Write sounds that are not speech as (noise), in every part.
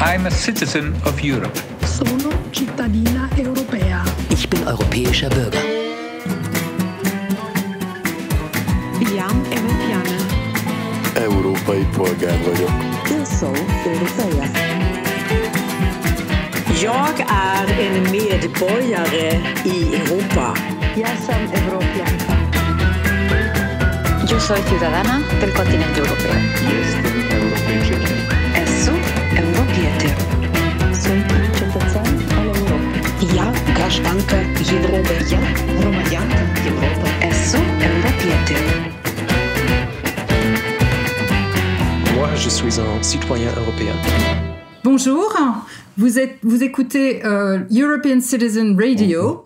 I'm a citizen of Europe. Sono cittadina europea. Ich bin europäischer Bürger. Jam Europeana. Európai polgár vagyok. Én szó Európeja. Jag är en medborgare i Europa. Jag som europeanka. Yo soy ciudadana del continente europeo. Jestem europejczykiem. Moi, je suis un citoyen européen. Bonjour, vous, êtes, vous écoutez euh, European Citizen Radio, mm-hmm.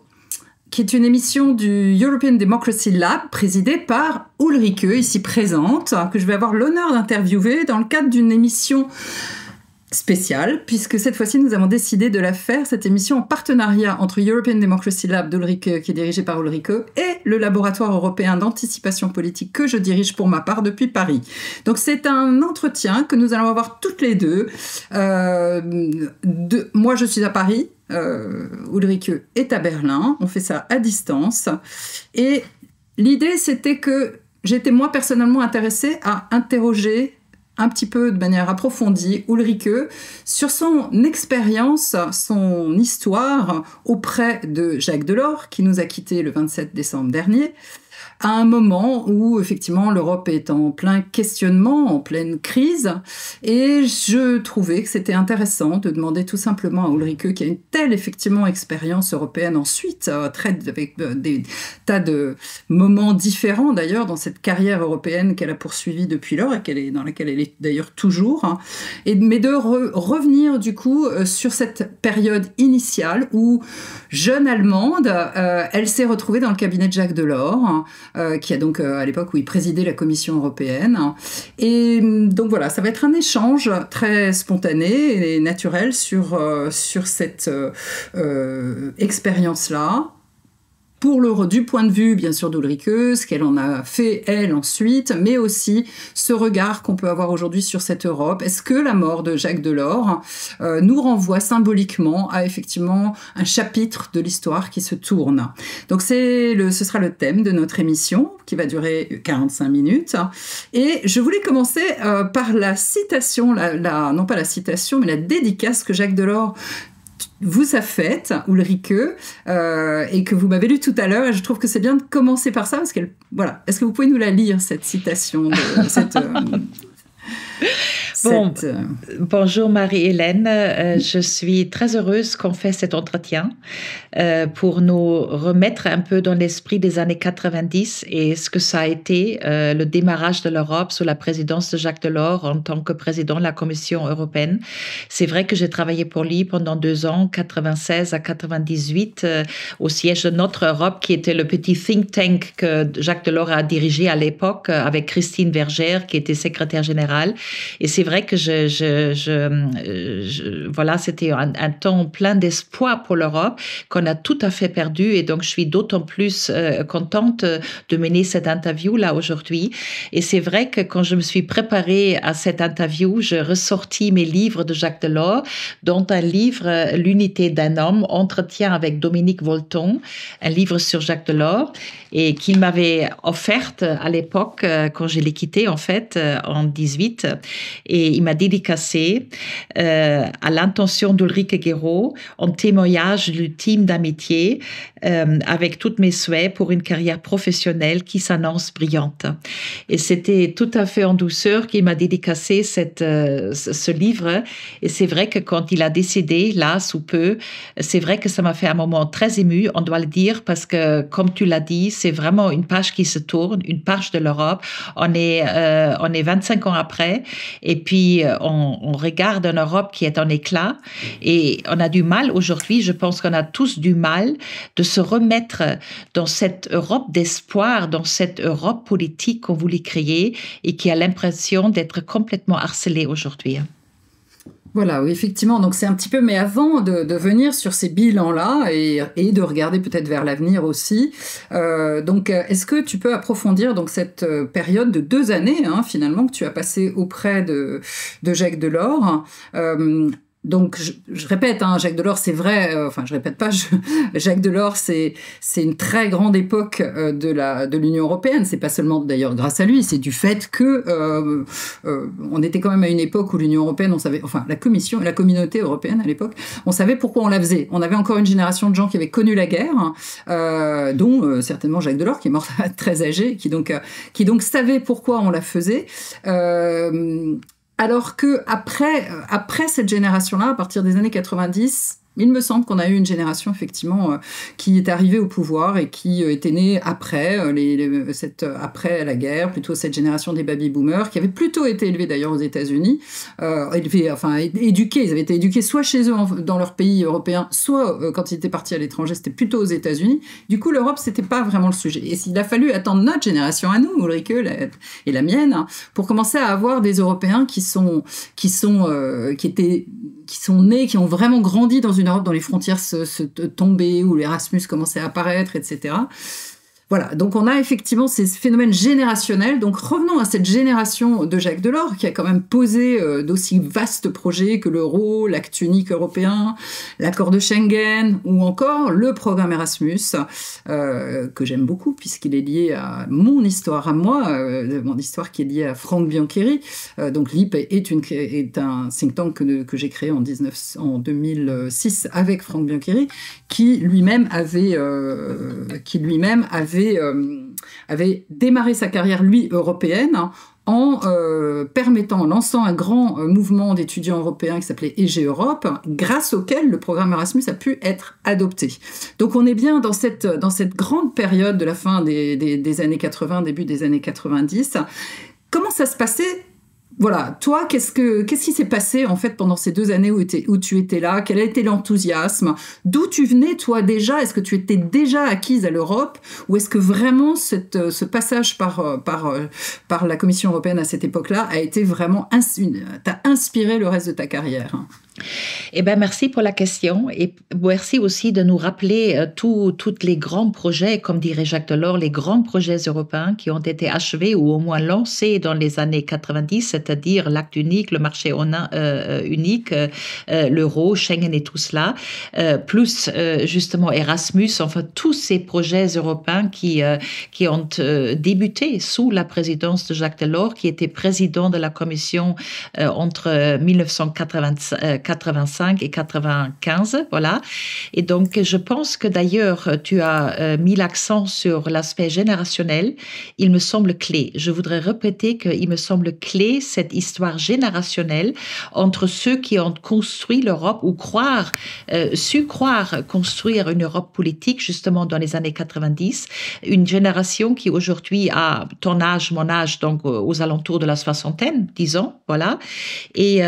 qui est une émission du European Democracy Lab présidée par Ulrike, ici présente, que je vais avoir l'honneur d'interviewer dans le cadre d'une émission spéciale, puisque cette fois-ci, nous avons décidé de la faire, cette émission, en partenariat entre European Democracy Lab d'Ulrike, qui est dirigé par Ulrike, et le Laboratoire européen d'anticipation politique que je dirige pour ma part depuis Paris. Donc c'est un entretien que nous allons avoir toutes les deux. Euh, moi, je suis à Paris. Euh, Ulrike est à Berlin, on fait ça à distance. Et l'idée, c'était que j'étais moi personnellement intéressée à interroger un petit peu de manière approfondie Ulrike sur son expérience, son histoire auprès de Jacques Delors qui nous a quittés le 27 décembre dernier à un moment où effectivement l'Europe est en plein questionnement, en pleine crise, et je trouvais que c'était intéressant de demander tout simplement à Ulrike, qui a une telle effectivement expérience européenne ensuite, euh, traite avec euh, des tas de moments différents d'ailleurs dans cette carrière européenne qu'elle a poursuivie depuis lors et qu'elle est, dans laquelle elle est d'ailleurs toujours, hein, mais de revenir du coup euh, sur cette période initiale où, jeune Allemande, elle s'est retrouvée dans le cabinet de Jacques Delors, hein, euh, qui a donc euh, à l'époque où il présidait la Commission européenne. Et mm, donc voilà, ça va être un échange très spontané et naturel sur, euh, sur cette expérience-là pour du point de vue, bien sûr, d'Ulrike, ce qu'elle en a fait, elle, ensuite, mais aussi ce regard qu'on peut avoir aujourd'hui sur cette Europe. Est-ce que la mort de Jacques Delors euh, nous renvoie symboliquement à, effectivement, un chapitre de l'histoire qui se tourne Donc, c'est le, ce sera le thème de notre émission, qui va durer 45 minutes. Et je voulais commencer euh, par la citation, la, non pas la citation, mais la dédicace que Jacques Delors vous a faite, Ulrike, euh, et que vous m'avez lu tout à l'heure. Et je trouve que c'est bien de commencer par ça, parce qu'elle, voilà. Est-ce que vous pouvez nous la lire cette citation, de, cette, euh, (laughs) Euh, bonjour Marie-Hélène, euh, je suis très heureuse qu'on fait cet entretien euh, pour nous remettre un peu dans l'esprit des années 90 et ce que ça a été le démarrage de l'Europe sous la présidence de Jacques Delors en tant que président de la Commission européenne. C'est vrai que j'ai travaillé pour lui pendant deux ans, 96 à 98, au siège de Notre Europe qui était le petit think tank que Jacques Delors a dirigé à l'époque avec Christine Vergère qui était secrétaire générale. Et c'est vrai vrai que je, euh, voilà, c'était un, temps plein d'espoir pour l'Europe qu'on a tout à fait perdu et donc je suis d'autant plus euh, contente euh, de mener cette interview là aujourd'hui. Et c'est vrai que quand je me suis préparée à cette interview, je ressortis mes livres de Jacques Delors, dont un livre L'unité d'un homme, entretien avec Dominique Volton, un livre sur Jacques Delors et qu'il m'avait offerte à l'époque quand je l'ai quitté en fait en 18 et et il m'a dédicacé euh, à l'intention d'Ulrike Guéraud en témoignage du team d'amitié euh, avec toutes mes souhaits pour une carrière professionnelle qui s'annonce brillante. Et c'était tout à fait en douceur qu'il m'a dédicacé cette, euh, ce livre. Et c'est vrai que quand il a décidé, là, sous peu, c'est vrai que ça m'a fait un moment très ému, on doit le dire, parce que, comme tu l'as dit, c'est vraiment une page qui se tourne, une page de l'Europe. On est, on est 25 ans après. Et puis, euh, on, regarde une Europe qui est en éclat et on a du mal aujourd'hui, je pense qu'on a tous du mal de se remettre dans cette Europe d'espoir, dans cette Europe politique qu'on voulait créer et qui a l'impression d'être complètement harcelée aujourd'hui. Hein. Voilà, oui, effectivement. Donc c'est un petit peu, mais avant de, venir sur ces bilans-là et, de regarder peut-être vers l'avenir aussi. Euh, donc euh, est-ce que tu peux approfondir donc cette euh, période de deux années hein, finalement que tu as passé auprès de, Jacques Delors donc, je, répète, hein, Jacques Delors, c'est vrai, euh, enfin, je répète pas, (laughs) Jacques Delors, c'est une très grande époque euh, de l'Union européenne. européenne. C'est pas seulement d'ailleurs grâce à lui, c'est du fait que euh, on était quand même à une époque où l'Union européenne, on savait, enfin, la Commission et la communauté européenne à l'époque, on savait pourquoi on la faisait. On avait encore une génération de gens qui avaient connu la guerre, hein, dont certainement Jacques Delors, qui est mort (laughs) très âgé, qui donc, qui donc savait pourquoi on la faisait. Alors que après, euh, après cette génération-là, à partir des années 90, il me semble qu'on a eu une génération effectivement euh, qui est arrivée au pouvoir et qui euh, était née après, euh, les, cette, après la guerre, plutôt cette génération des baby-boomers, qui avait plutôt été élevée d'ailleurs aux États-Unis, euh, enfin éduquée. Ils avaient été éduqués soit chez eux dans leur pays européen, soit quand ils étaient partis à l'étranger, c'était plutôt aux États-Unis. Du coup, l'Europe, c'était pas vraiment le sujet. Et il a fallu attendre notre génération à nous, Ulrike et la mienne, hein, pour commencer à avoir des Européens qui sont, qui sont, qui étaient, qui sont nés, qui ont vraiment grandi dans une dans les frontières se, se tombaient, où l'Erasmus commençait à apparaître, etc. Voilà, donc on a effectivement ces phénomènes générationnels. Donc revenons à cette génération de Jacques Delors qui a quand même posé euh, d'aussi vastes projets que l'euro, l'acte unique européen, l'accord de Schengen ou encore le programme Erasmus, euh, que j'aime beaucoup puisqu'il est lié à mon histoire à moi, euh, mon histoire qui est liée à Franck Biancheri. donc l'IP est, est un think tank que, j'ai créé en, 19, en 2006 avec Franck Biancheri qui lui-même avait... qui lui-même avait euh, avait, démarré sa carrière, lui, européenne, en euh, permettant, en lançant un grand euh, mouvement d'étudiants européens qui s'appelait EG Europe, grâce auquel le programme Erasmus a pu être adopté. Donc on est bien dans cette, dans cette grande période de la fin des, des, des années 80, début des années 90. Comment ça se passait voilà, toi, qu'est-ce que qu'est-ce qui s'est passé en fait pendant ces deux années où, tu étais là Quel a été l'enthousiasme D'où tu venais toi déjà Est-ce que tu étais déjà acquise à l'Europe ou est-ce que vraiment euh, ce passage par euh, par euh, par la Commission européenne à cette époque-là a été vraiment t'a inspiré le reste de ta carrière et eh ben merci pour la question et merci aussi de nous rappeler euh, tous les grands projets, comme dirait Jacques Delors, les grands projets européens qui ont été achevés ou au moins lancés dans les années 90, c'est-à-dire l'acte unique, le marché euh, euh, unique, l'euro, Schengen et tout cela, plus justement Erasmus, enfin tous ces projets européens qui, qui ont débuté sous la présidence de Jacques Delors, qui était président de la Commission entre 1985 85 et 95, voilà. Et donc, je pense que d'ailleurs, tu as euh, mis l'accent sur l'aspect générationnel. Il me semble clé. Je voudrais répéter qu'il me semble clé cette histoire générationnelle entre ceux qui ont construit l'Europe ou croire, euh, su croire construire une Europe politique, justement dans les années 90, une génération qui aujourd'hui a ton âge, mon âge, donc euh, aux alentours de la soixantaine, disons, voilà. et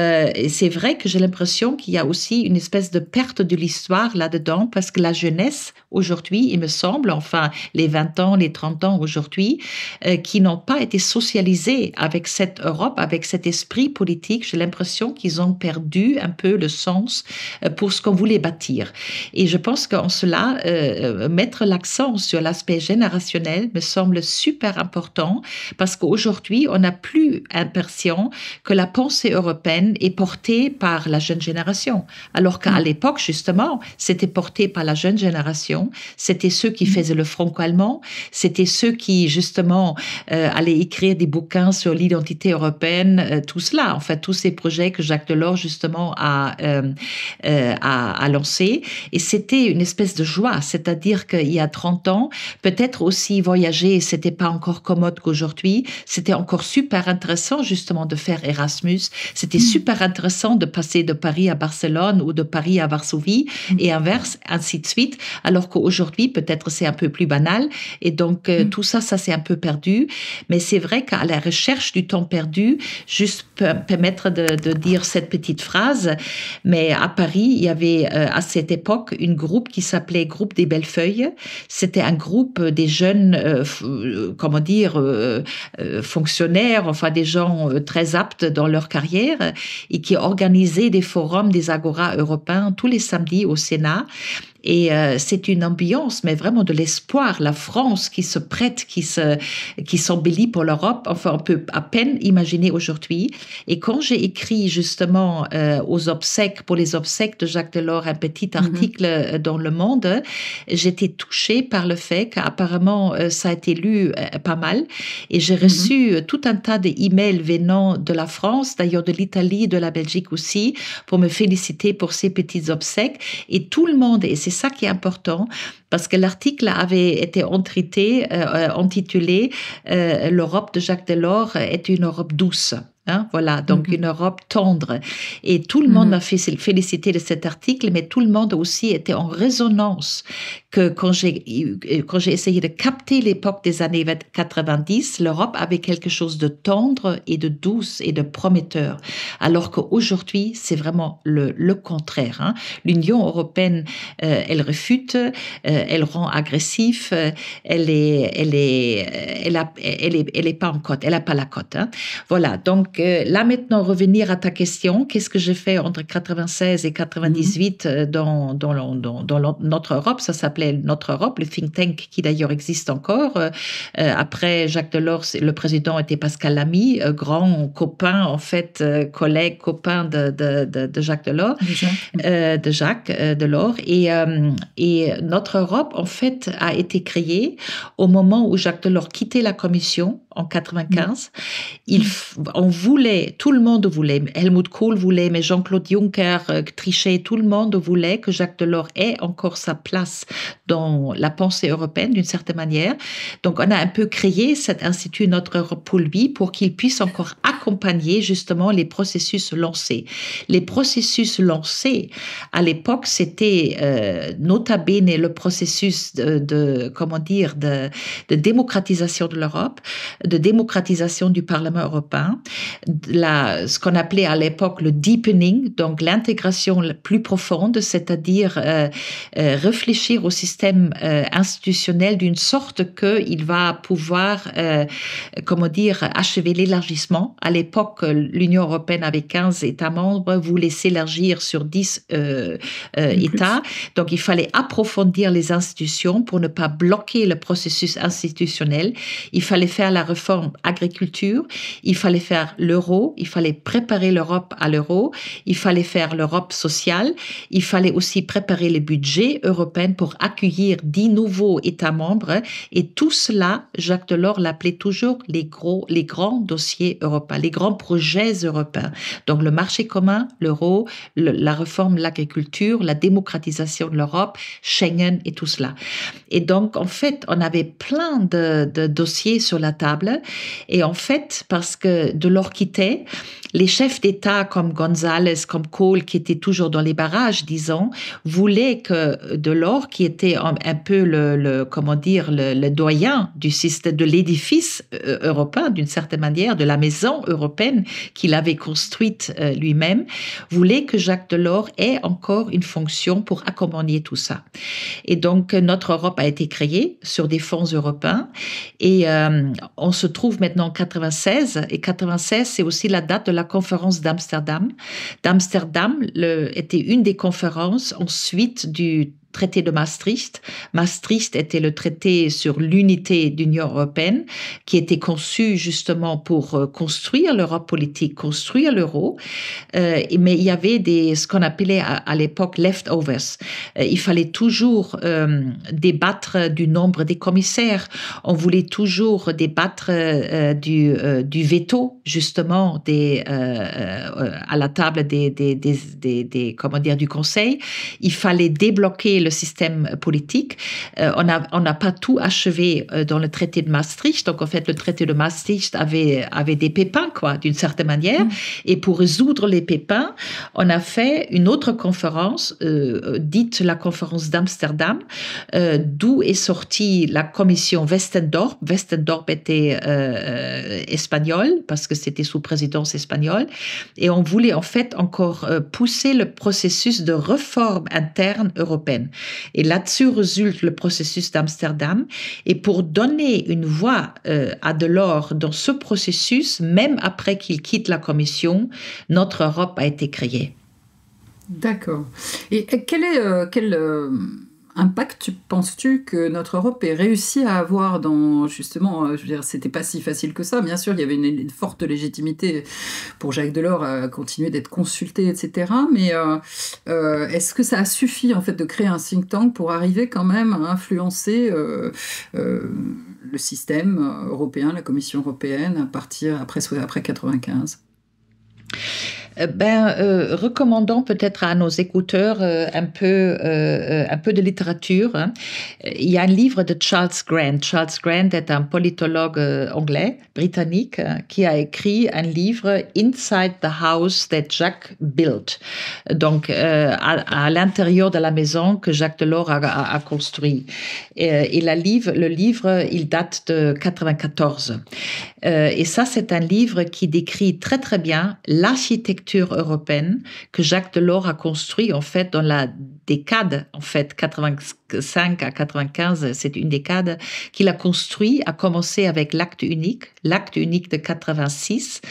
c'est vrai que j'ai l'impression qu'il y a aussi une espèce de perte de l'histoire là-dedans parce que la jeunesse aujourd'hui, il me semble, enfin les 20 ans, les 30 ans aujourd'hui, euh, qui n'ont pas été socialisés avec cette Europe, avec cet esprit politique, j'ai l'impression qu'ils ont perdu un peu le sens euh, pour ce qu'on voulait bâtir. Et je pense qu'en cela, euh, mettre l'accent sur l'aspect générationnel me semble super important parce qu'aujourd'hui, on n'a plus l'impression que la pensée européenne est portée par la jeunesse génération. Alors qu'à mm. l'époque, justement, c'était porté par la jeune génération, c'était ceux qui mm. faisaient le franco-allemand, c'était ceux qui, justement, euh, allaient écrire des bouquins sur l'identité européenne, euh, tout cela, en fait, tous ces projets que Jacques Delors, justement, euh, a, a, lancés. Et c'était une espèce de joie, c'est-à-dire qu'il y a 30 ans, peut-être aussi voyager, c'était pas encore commode qu'aujourd'hui, c'était encore super intéressant, justement, de faire Erasmus, c'était mm. super intéressant de passer de Paris à Barcelone ou de Paris à Varsovie mm. et inverse, ainsi de suite. Alors qu'aujourd'hui, peut-être c'est un peu plus banal. Et donc, euh, mm. tout ça, ça s'est un peu perdu. Mais c'est vrai qu'à la recherche du temps perdu, juste permettre de, dire cette petite phrase. Mais à Paris, il y avait euh, à cette époque un groupe qui s'appelait Groupe des belles feuilles C'était un groupe des jeunes, euh, comment dire, fonctionnaires, enfin des gens très aptes dans leur carrière et qui organisaient des forum des Agora européens tous les samedis au Sénat et euh, c'est une ambiance, mais vraiment de l'espoir. La France qui se prête, qui se, qui s'embellit pour l'Europe. Enfin, on peut à peine imaginer aujourd'hui. Et quand j'ai écrit justement euh, aux obsèques, pour les obsèques de Jacques Delors, un petit mhm. article euh, dans Le Monde, j'étais touchée par le fait qu'apparemment ça a été lu pas mal. Et j'ai mhm. reçu tout un tas d'emails venant de la France, d'ailleurs de l'Italie, de la Belgique aussi, pour me féliciter pour ces petits obsèques. Et tout le monde, et c'est ça qui est important parce que l'article avait été entrité, euh, euh, intitulé euh, L'Europe de Jacques Delors est une Europe douce. Hein, voilà, donc mhm. une Europe tendre. Et tout le monde mhm. m'a félicité fait de cet article, mais tout le monde aussi était en résonance que quand j'ai euh, essayé de capter l'époque des années 90, l'Europe avait quelque chose de tendre et de douce et de prometteur, alors qu'aujourd'hui c'est vraiment le, contraire. Hein. L'Union européenne, euh, elle réfute, euh, elle rend agressif, elle est elle est elle est pas en cote, elle a pas la cote. Hein. Voilà, donc donc là maintenant, revenir à ta question, qu'est-ce que j'ai fait entre 96 et 98 mhm. euh, dans, dans, notre Europe Ça s'appelait Notre Europe, le think tank qui d'ailleurs existe encore. Euh, euh, après Jacques Delors, le président était Pascal Lamy, grand copain, en fait, collègue, copain de, de, de, Jacques Delors, de Jacques Delors. Et, et Notre Europe, en fait, a été créée au moment où Jacques Delors quittait la Commission en 95. Mm. Il, on voulait, tout le monde voulait, Helmut Kohl voulait, mais Jean-Claude Juncker, euh, Trichet, tout le monde voulait que Jacques Delors ait encore sa place dans la pensée européenne d'une certaine manière. Donc on a un peu créé cet institut Notre Europe pour lui pour qu'il puisse encore accompagner justement les processus lancés. Les processus lancés à l'époque, c'était notamment euh, nota le processus de, comment dire de, de démocratisation de l'Europe de démocratisation du Parlement européen, ce qu'on appelait à l'époque le deepening, donc l'intégration plus profonde, c'est-à-dire euh, euh, réfléchir au système euh, institutionnel d'une sorte qu'il va pouvoir, comment dire, achever l'élargissement. À l'époque, l'Union européenne avait 15 États membres, voulait s'élargir sur 10 États. Donc, il fallait approfondir les institutions pour ne pas bloquer le processus institutionnel. Il fallait faire la réforme agriculture, il fallait faire l'euro, il fallait préparer l'Europe à l'euro, il fallait faire l'Europe sociale, il fallait aussi préparer les budgets européens pour accueillir dix nouveaux États membres et tout cela, Jacques Delors l'appelait toujours les gros, les grands dossiers européens, les grands projets européens. Donc le marché commun, l'euro, la réforme de l'agriculture, la démocratisation de l'Europe, Schengen et tout cela. Et donc en fait, on avait plein de dossiers sur la table et en fait, parce que de quitter... Les chefs d'État comme González, comme Cole, qui étaient toujours dans les barrages, disons, voulaient que Delors, qui était un, peu le, comment dire, le, doyen du système, de l'édifice euh, européen, d'une certaine manière, de la maison européenne qu'il avait construite euh, lui-même, voulait que Jacques Delors ait encore une fonction pour accompagner tout ça. Et donc, notre Europe a été créée sur des fonds européens et euh, on se trouve maintenant en 96 et 96, c'est aussi la date de la conférence d'Amsterdam. D'Amsterdam était une des conférences ensuite du traité de Maastricht. Maastricht était le traité sur l'unité d'Union européenne qui était conçu justement pour euh, construire l'Europe politique, construire l'euro. Euh, mais il y avait des, ce qu'on appelait à, l'époque leftovers. Euh, il fallait toujours débattre du nombre des commissaires. On voulait toujours débattre du, du veto justement des, à la table des, des, des, des, du Conseil. Il fallait débloquer le système politique. Euh, on n'a pas tout achevé euh, dans le traité de Maastricht. Donc, en fait, le traité de Maastricht avait, avait des pépins, quoi, d'une certaine manière. Mm. Et pour résoudre les pépins, on a fait une autre conférence, euh, dite la conférence d'Amsterdam, d'où est sortie la commission Westendorp. Westendorp était espagnole parce que c'était sous présidence espagnole. Et on voulait, en fait, encore pousser le processus de réforme interne européenne. Et là-dessus résulte le processus d'Amsterdam. Et pour donner une voix euh, à Delors dans ce processus, même après qu'il quitte la Commission, notre Europe a été créée. D'accord. Et quel est, euh, euh, impact penses-tu que notre Europe ait réussi à avoir dans justement, euh, je veux dire, c'était pas si facile que ça. Bien sûr, il y avait une, forte légitimité pour Jacques Delors à continuer d'être consulté, etc. Mais euh, euh, est-ce que ça a suffi en fait de créer un think tank pour arriver quand même à influencer le système européen, la Commission européenne, à partir après après 95 euh, ben, euh, recommandons peut-être à nos écouteurs euh, un, peu, euh, un peu de littérature. Hein. Il y a un livre de Charles Grant. Charles Grant est un politologue anglais, britannique, hein, qui a écrit un livre Inside the House that Jack built, donc à, l'intérieur de la maison que Jacques Delors a, a, construit. Et, livre, le livre, il date de 94. et ça, c'est un livre qui décrit très très bien l'architecture européenne que Jacques Delors a construit en fait dans la décade en fait 85 à 95 c'est une décade qu'il a construit a commencé avec l'acte unique l'acte unique de 86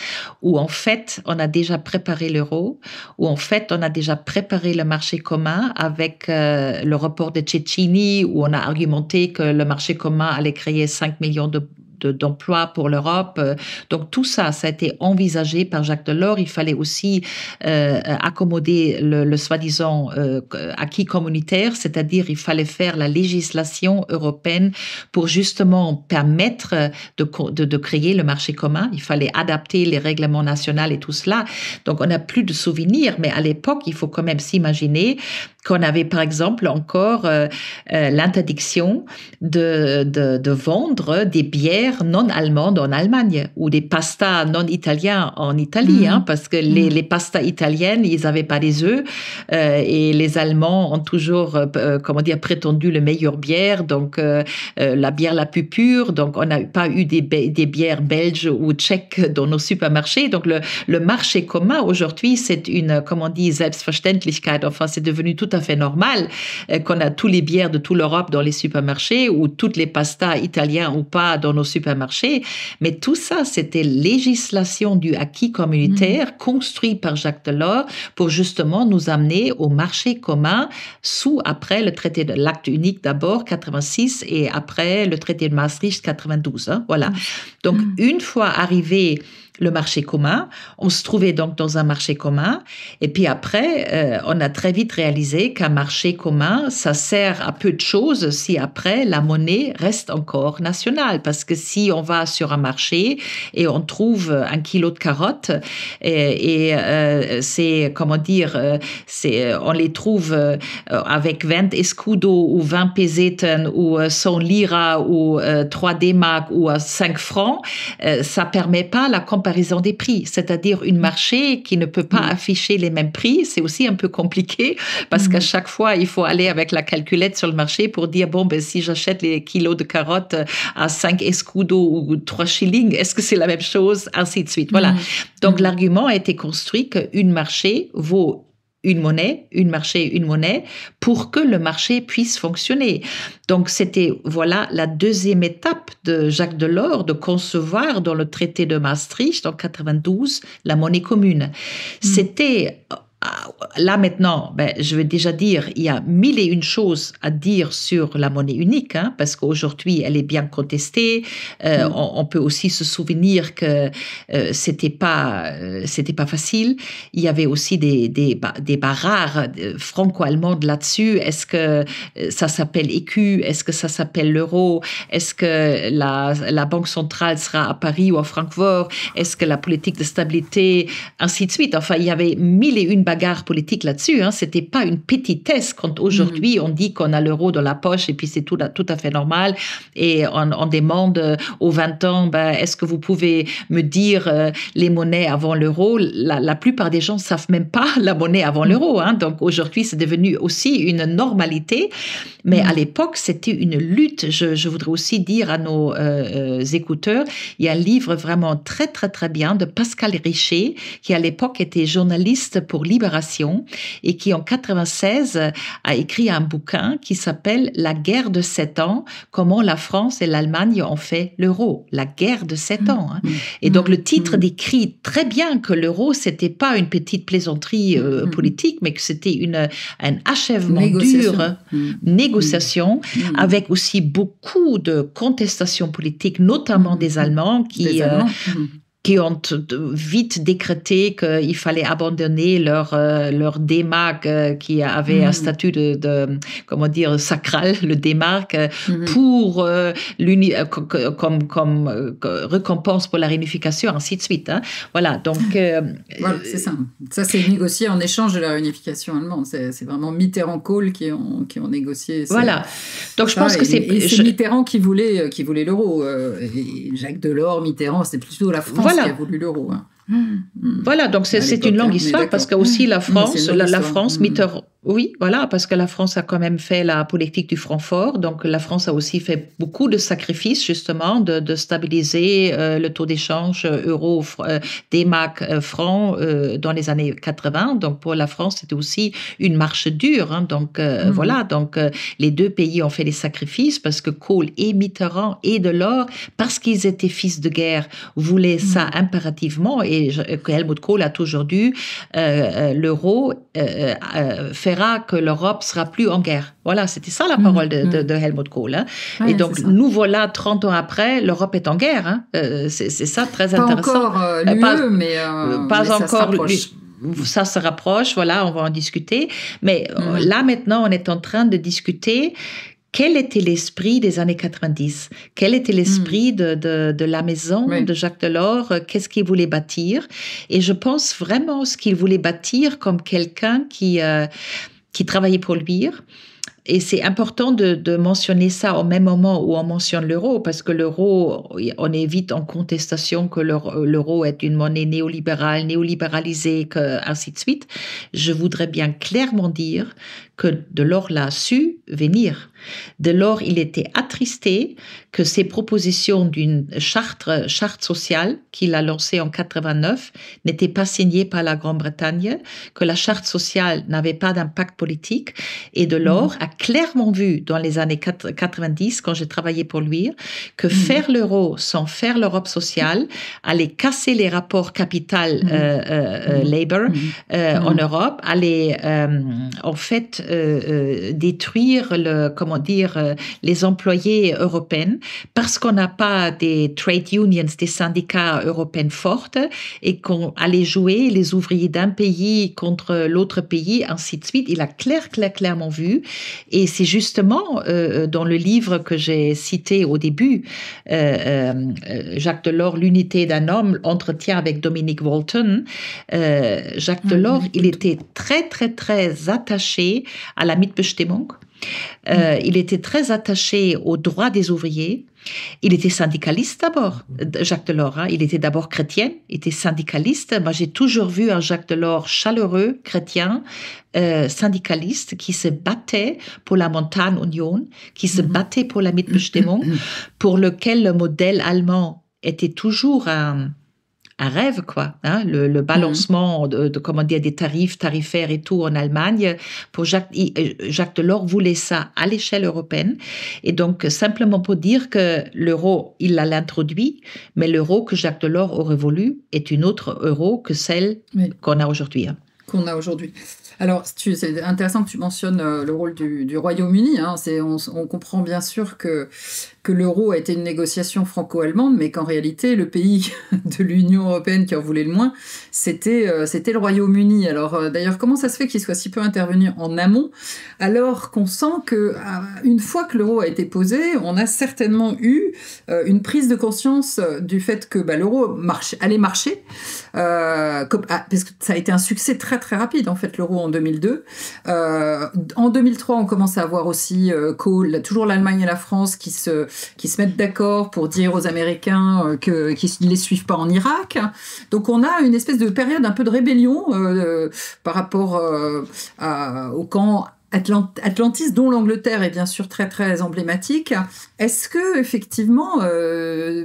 où en fait on a déjà préparé l'euro où en fait on a déjà préparé le marché commun avec euh, le report de Cecchini où on a argumenté que le marché commun allait créer 5 millions de d'emploi pour l'Europe. Euh, donc tout ça, ça a été envisagé par Jacques Delors. Il fallait aussi euh, accommoder le, soi-disant euh, acquis communautaire, c'est-à-dire il fallait faire la législation européenne pour justement permettre de, de, créer le marché commun. Il fallait adapter les règlements nationaux et tout cela. Donc on n'a plus de souvenirs, mais à l'époque, il faut quand même s'imaginer qu'on avait par exemple encore l'interdiction de vendre des bières non allemandes en Allemagne ou des pastas non italiens en Italie, mm. hein, parce que les, mm. les, pastas italiennes, ils n'avaient pas les œufs euh, et les Allemands ont toujours, euh, euh, comment dire, prétendu le meilleure bière, donc la bière la plus pure. Donc on n'a pas eu des, des, bières belges ou tchèques dans nos supermarchés. Donc le, marché commun aujourd'hui, c'est une, comment on dit, Selbstverständlichkeit. Enfin, c'est devenu tout à fait normal qu'on a tous les bières de toute l'Europe dans les supermarchés ou toutes les pastas italiens ou pas dans nos supermarché. Mais tout ça, c'était législation du acquis communautaire mm. construit par Jacques Delors pour justement nous amener au marché commun sous, après le traité de l'acte unique d'abord, 86, et après le traité de Maastricht, 92. Hein, voilà. Mm. Donc, mm. une fois arrivé le marché commun. On se trouvait donc dans un marché commun. Et puis après, euh, on a très vite réalisé qu'un marché commun, ça sert à peu de choses si après la monnaie reste encore nationale. Parce que si on va sur un marché et on trouve un kilo de carottes et, euh, c'est, comment dire, euh, c'est, on les trouve euh, avec 20 escudos ou 20 peseten ou 100 lira ou 3 d ou ou 5 francs, ça permet pas la comparaison des prix. C'est-à-dire une mm. marché qui ne peut pas mm. afficher les mêmes prix, c'est aussi un peu compliqué (laughs) parce qu'à mm. chaque fois, il faut aller avec la calculette sur le marché pour dire, bon, ben, si j'achète les kilos de carottes à 5 escudos, d'eau ou trois shillings, est-ce que c'est la même chose, ainsi de suite. Voilà. Mm. Donc mm. l'argument a été construit qu'une marché vaut une monnaie, une marché, une monnaie, pour que le marché puisse fonctionner. Donc c'était voilà la deuxième étape de Jacques Delors de concevoir dans le traité de Maastricht en 92 la monnaie commune. Mm. C'était ah, là maintenant, ben, je veux déjà dire, il y a mille et une choses à dire sur la monnaie unique, hein, parce qu'aujourd'hui, elle est bien contestée. Euh, mm. on, peut aussi se souvenir que euh, c'était pas, euh, c'était pas facile. Il y avait aussi des, des, des franco-allemandes là-dessus. Est-ce que ça s'appelle écu e Est-ce que ça s'appelle l'euro Est-ce que la, Banque centrale sera à Paris ou à Francfort Est-ce que la politique de stabilité Ainsi de suite. Enfin, il y avait mille et une gare politique là-dessus. Hein. C'était pas une petitesse quand aujourd'hui mhm. on dit qu'on a l'euro dans la poche et puis c'est tout, tout à fait normal. Et on, demande euh, aux 20 ans, ben, est-ce que vous pouvez me dire euh, les monnaies avant l'euro la, plupart des gens savent même pas (laughs) la monnaie avant l'euro. Mhm. Hein. Donc aujourd'hui c'est devenu aussi une normalité. Mais mhm. à l'époque c'était une lutte. Je, voudrais aussi dire à nos euh, écouteurs, il y a un livre vraiment très très très bien de Pascal Richer qui à l'époque était journaliste pour Libre et qui en 96 a écrit un bouquin qui s'appelle La guerre de sept ans, comment la France et l'Allemagne ont fait l'euro. La guerre de sept ans. Hein. Mm. Et donc le mm. titre mm. décrit très bien que l'euro, c'était pas une petite plaisanterie euh, politique, mais que c'était une, un achèvement dur, négociation, avec aussi beaucoup de contestations politiques, notamment des Allemands qui... Euh, qui ont vite décrété qu'il fallait abandonner leur euh, leur démarque euh, qui avait un hmm. statut de, de, comment dire sacral le démarque euh, hmm. pour euh, comme comme récompense pour la réunification ainsi de suite hein. voilà donc (laughs) voilà, c'est ça ça c'est négocié en échange de la réunification allemande c'est vraiment Mitterrand Kohl qui ont qui ont négocié voilà donc je pense que c'est c'est Mitterrand qui voulait qui voulait l'euro Jacques Delors Mitterrand c'est plutôt la France Hein. voilà. donc c'est une longue hein. histoire parce que aussi la France, la, France, mm. Mitterrand, oui, voilà, parce que la France a quand même fait la politique du franc fort, donc la France a aussi fait beaucoup de sacrifices justement de, stabiliser euh, le taux d'échange euh, euro, euh, euh franc dans les années 80. Donc pour la France, c'était aussi une marche dure. Hein. donc mmh. voilà, donc les deux pays ont fait des sacrifices parce que Kohl et Mitterrand et Delors, parce qu'ils étaient fils de guerre, voulaient mmh. ça impérativement. Et Helmut Kohl a toujours dû l'euro faire que l'Europe sera plus en guerre. Voilà, c'était ça la mm-hmm. parole mm-hmm. de, Helmut Kohl. Hein. et donc, nous voilà 30 ans après, l'Europe est en guerre. Hein. Euh, c'est ça très intéressant. pas Encore, euh, euh, l'UE, pas, mais, pas mais ça se rapproche, voilà, on va en discuter. Mais mm-hmm. là maintenant, on est en train de discuter quel était l'esprit des années 90 Quel était l'esprit hmm. de, la maison de Jacques Delors Qu'est-ce qu'il voulait bâtir Et je pense vraiment ce qu'il voulait bâtir comme quelqu'un qui, euh, qui travaillait pour lui. Et c'est important de, mentionner ça au même moment où on mentionne l'euro, parce que l'euro, on est vite en contestation que l'euro est une monnaie néolibérale, néolibéralisée, que, ainsi de suite. Je voudrais bien clairement dire que Delors l'a su venir. Delors, il était attristé que ses propositions d'une charte, charte sociale qu'il a lancée en 89 n'étaient pas signées par la Grande-Bretagne, que la charte sociale n'avait pas d'impact politique. Et Delors mm. a clairement vu dans les années 90, quand j'ai travaillé pour lui, que mm. faire l'euro sans faire l'Europe sociale allait casser les rapports capital-labor mm. euh, euh, euh, en Europe, allait en fait euh, euh, détruire le, comment euh, les employés européens parce qu'on n'a pas des trade unions, des syndicats européens fortes et qu'on allait jouer les ouvriers d'un pays contre l'autre pays, ainsi de suite. Il a clairement vu. Et c'est justement dans le livre que j'ai cité au début, Jacques Delors, L'unité d'un homme, entretien avec Dominique Walton. Jacques ah Delors, il était très, très, très attaché à la Mitbestimmung. Euh, il était très attaché aux droits des ouvriers. Il était syndicaliste d'abord, Jacques Delors. Hein. Il était d'abord chrétien, était syndicaliste. Moi, j'ai toujours vu un Jacques Delors chaleureux, chrétien, euh, syndicaliste, qui se battait pour la Montagne Union, qui se mhm. battait pour la Mitbestimmung, pour lequel le modèle allemand était toujours un un rêve, quoi. Hein, le, mhm. balancement de, comment dire, des tarifs tarifaires et tout en Allemagne, pour euh, Jacques, Delors voulait ça à l'échelle européenne. Et donc, simplement pour dire que l'euro, il l'a introduit, mais l'euro que Jacques Delors aurait voulu est une autre euro que celle qu'on a aujourd'hui. Hein. Qu'on a aujourd'hui. Alors, c'est intéressant que tu mentionnes euh, le rôle du, Royaume-Uni. Hein. On, comprend bien sûr que, l'euro a été une négociation franco-allemande, mais qu'en réalité, le pays (laughs) de l'Union européenne qui en voulait le moins, c'était euh, le Royaume-Uni. Alors, euh, d'ailleurs, comment ça se fait qu'il soit si peu intervenu en amont, alors qu'on sent que une fois que l'euro a été posé, on a certainement eu une prise de conscience du fait que bah, l'euro marche, allait marcher, ah, parce que ça a été un succès très très rapide en fait l'euro en 2002. Euh, en 2003, on commence à avoir aussi euh, toujours l'Allemagne et la France qui se, qui se mettent d'accord pour dire aux Américains euh, que qu'ils ne les suivent pas en Irak. Donc on a une espèce de période un peu de rébellion par rapport au camp Atlantis, dont l'Angleterre est bien sûr très très emblématique. Est-ce que effectivement, euh,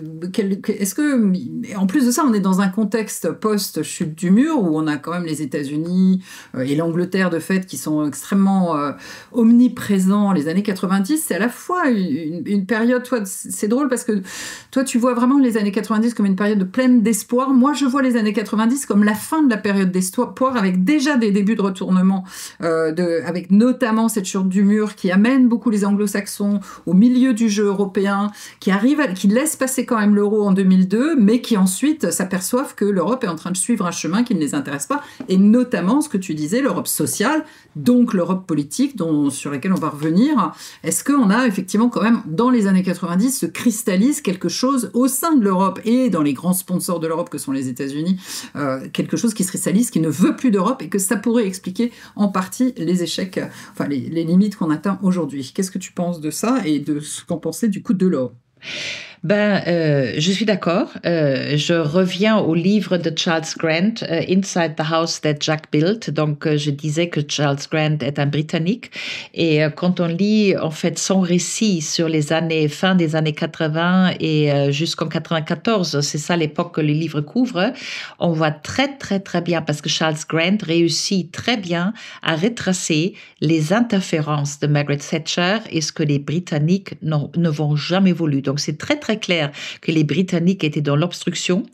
est-ce que en plus de ça, on est dans un contexte post chute du mur où on a quand même les États-Unis euh, et l'Angleterre de fait qui sont extrêmement euh, omniprésents. Les années 90, c'est à la fois une, période. Toi, c'est drôle parce que toi, tu vois vraiment les années 90 comme une période pleine d'espoir. Moi, je vois les années 90 comme la fin de la période d'espoir avec déjà des débuts de retournement, de, avec notamment notamment cette chute du mur qui amène beaucoup les anglo-saxons au milieu du jeu européen, qui, arrive qui laisse passer quand même l'euro en 2002, mais qui ensuite s'aperçoivent que l'Europe est en train de suivre un chemin qui ne les intéresse pas, et notamment ce que tu disais, l'Europe sociale, donc l'Europe politique, dont, sur laquelle on va revenir. Est-ce qu'on a effectivement quand même, dans les années 90, se cristallise quelque chose au sein de l'Europe et dans les grands sponsors de l'Europe que sont les États-Unis, euh, quelque chose qui se cristallise, qui ne veut plus d'Europe et que ça pourrait expliquer en partie les échecs enfin les, limites qu'on atteint aujourd'hui. Qu'est-ce que tu penses de ça et de ce qu'en pensait du coup de l'or ben, euh, je suis d'accord. Euh, je reviens au livre de Charles Grant, euh, Inside the House That Jack Built. Donc, je disais que Charles Grant est un Britannique. Et quand on lit, en fait, son récit sur les années, fin des années 80 et jusqu'en 94, c'est ça l'époque que le livre couvre, on voit très, très, très bien, parce que Charles Grant réussit très bien à retracer les interférences de Margaret Thatcher et ce que les Britanniques ne vont jamais voulu. Donc, c'est très, très clair que les Britanniques étaient dans l'obstruction.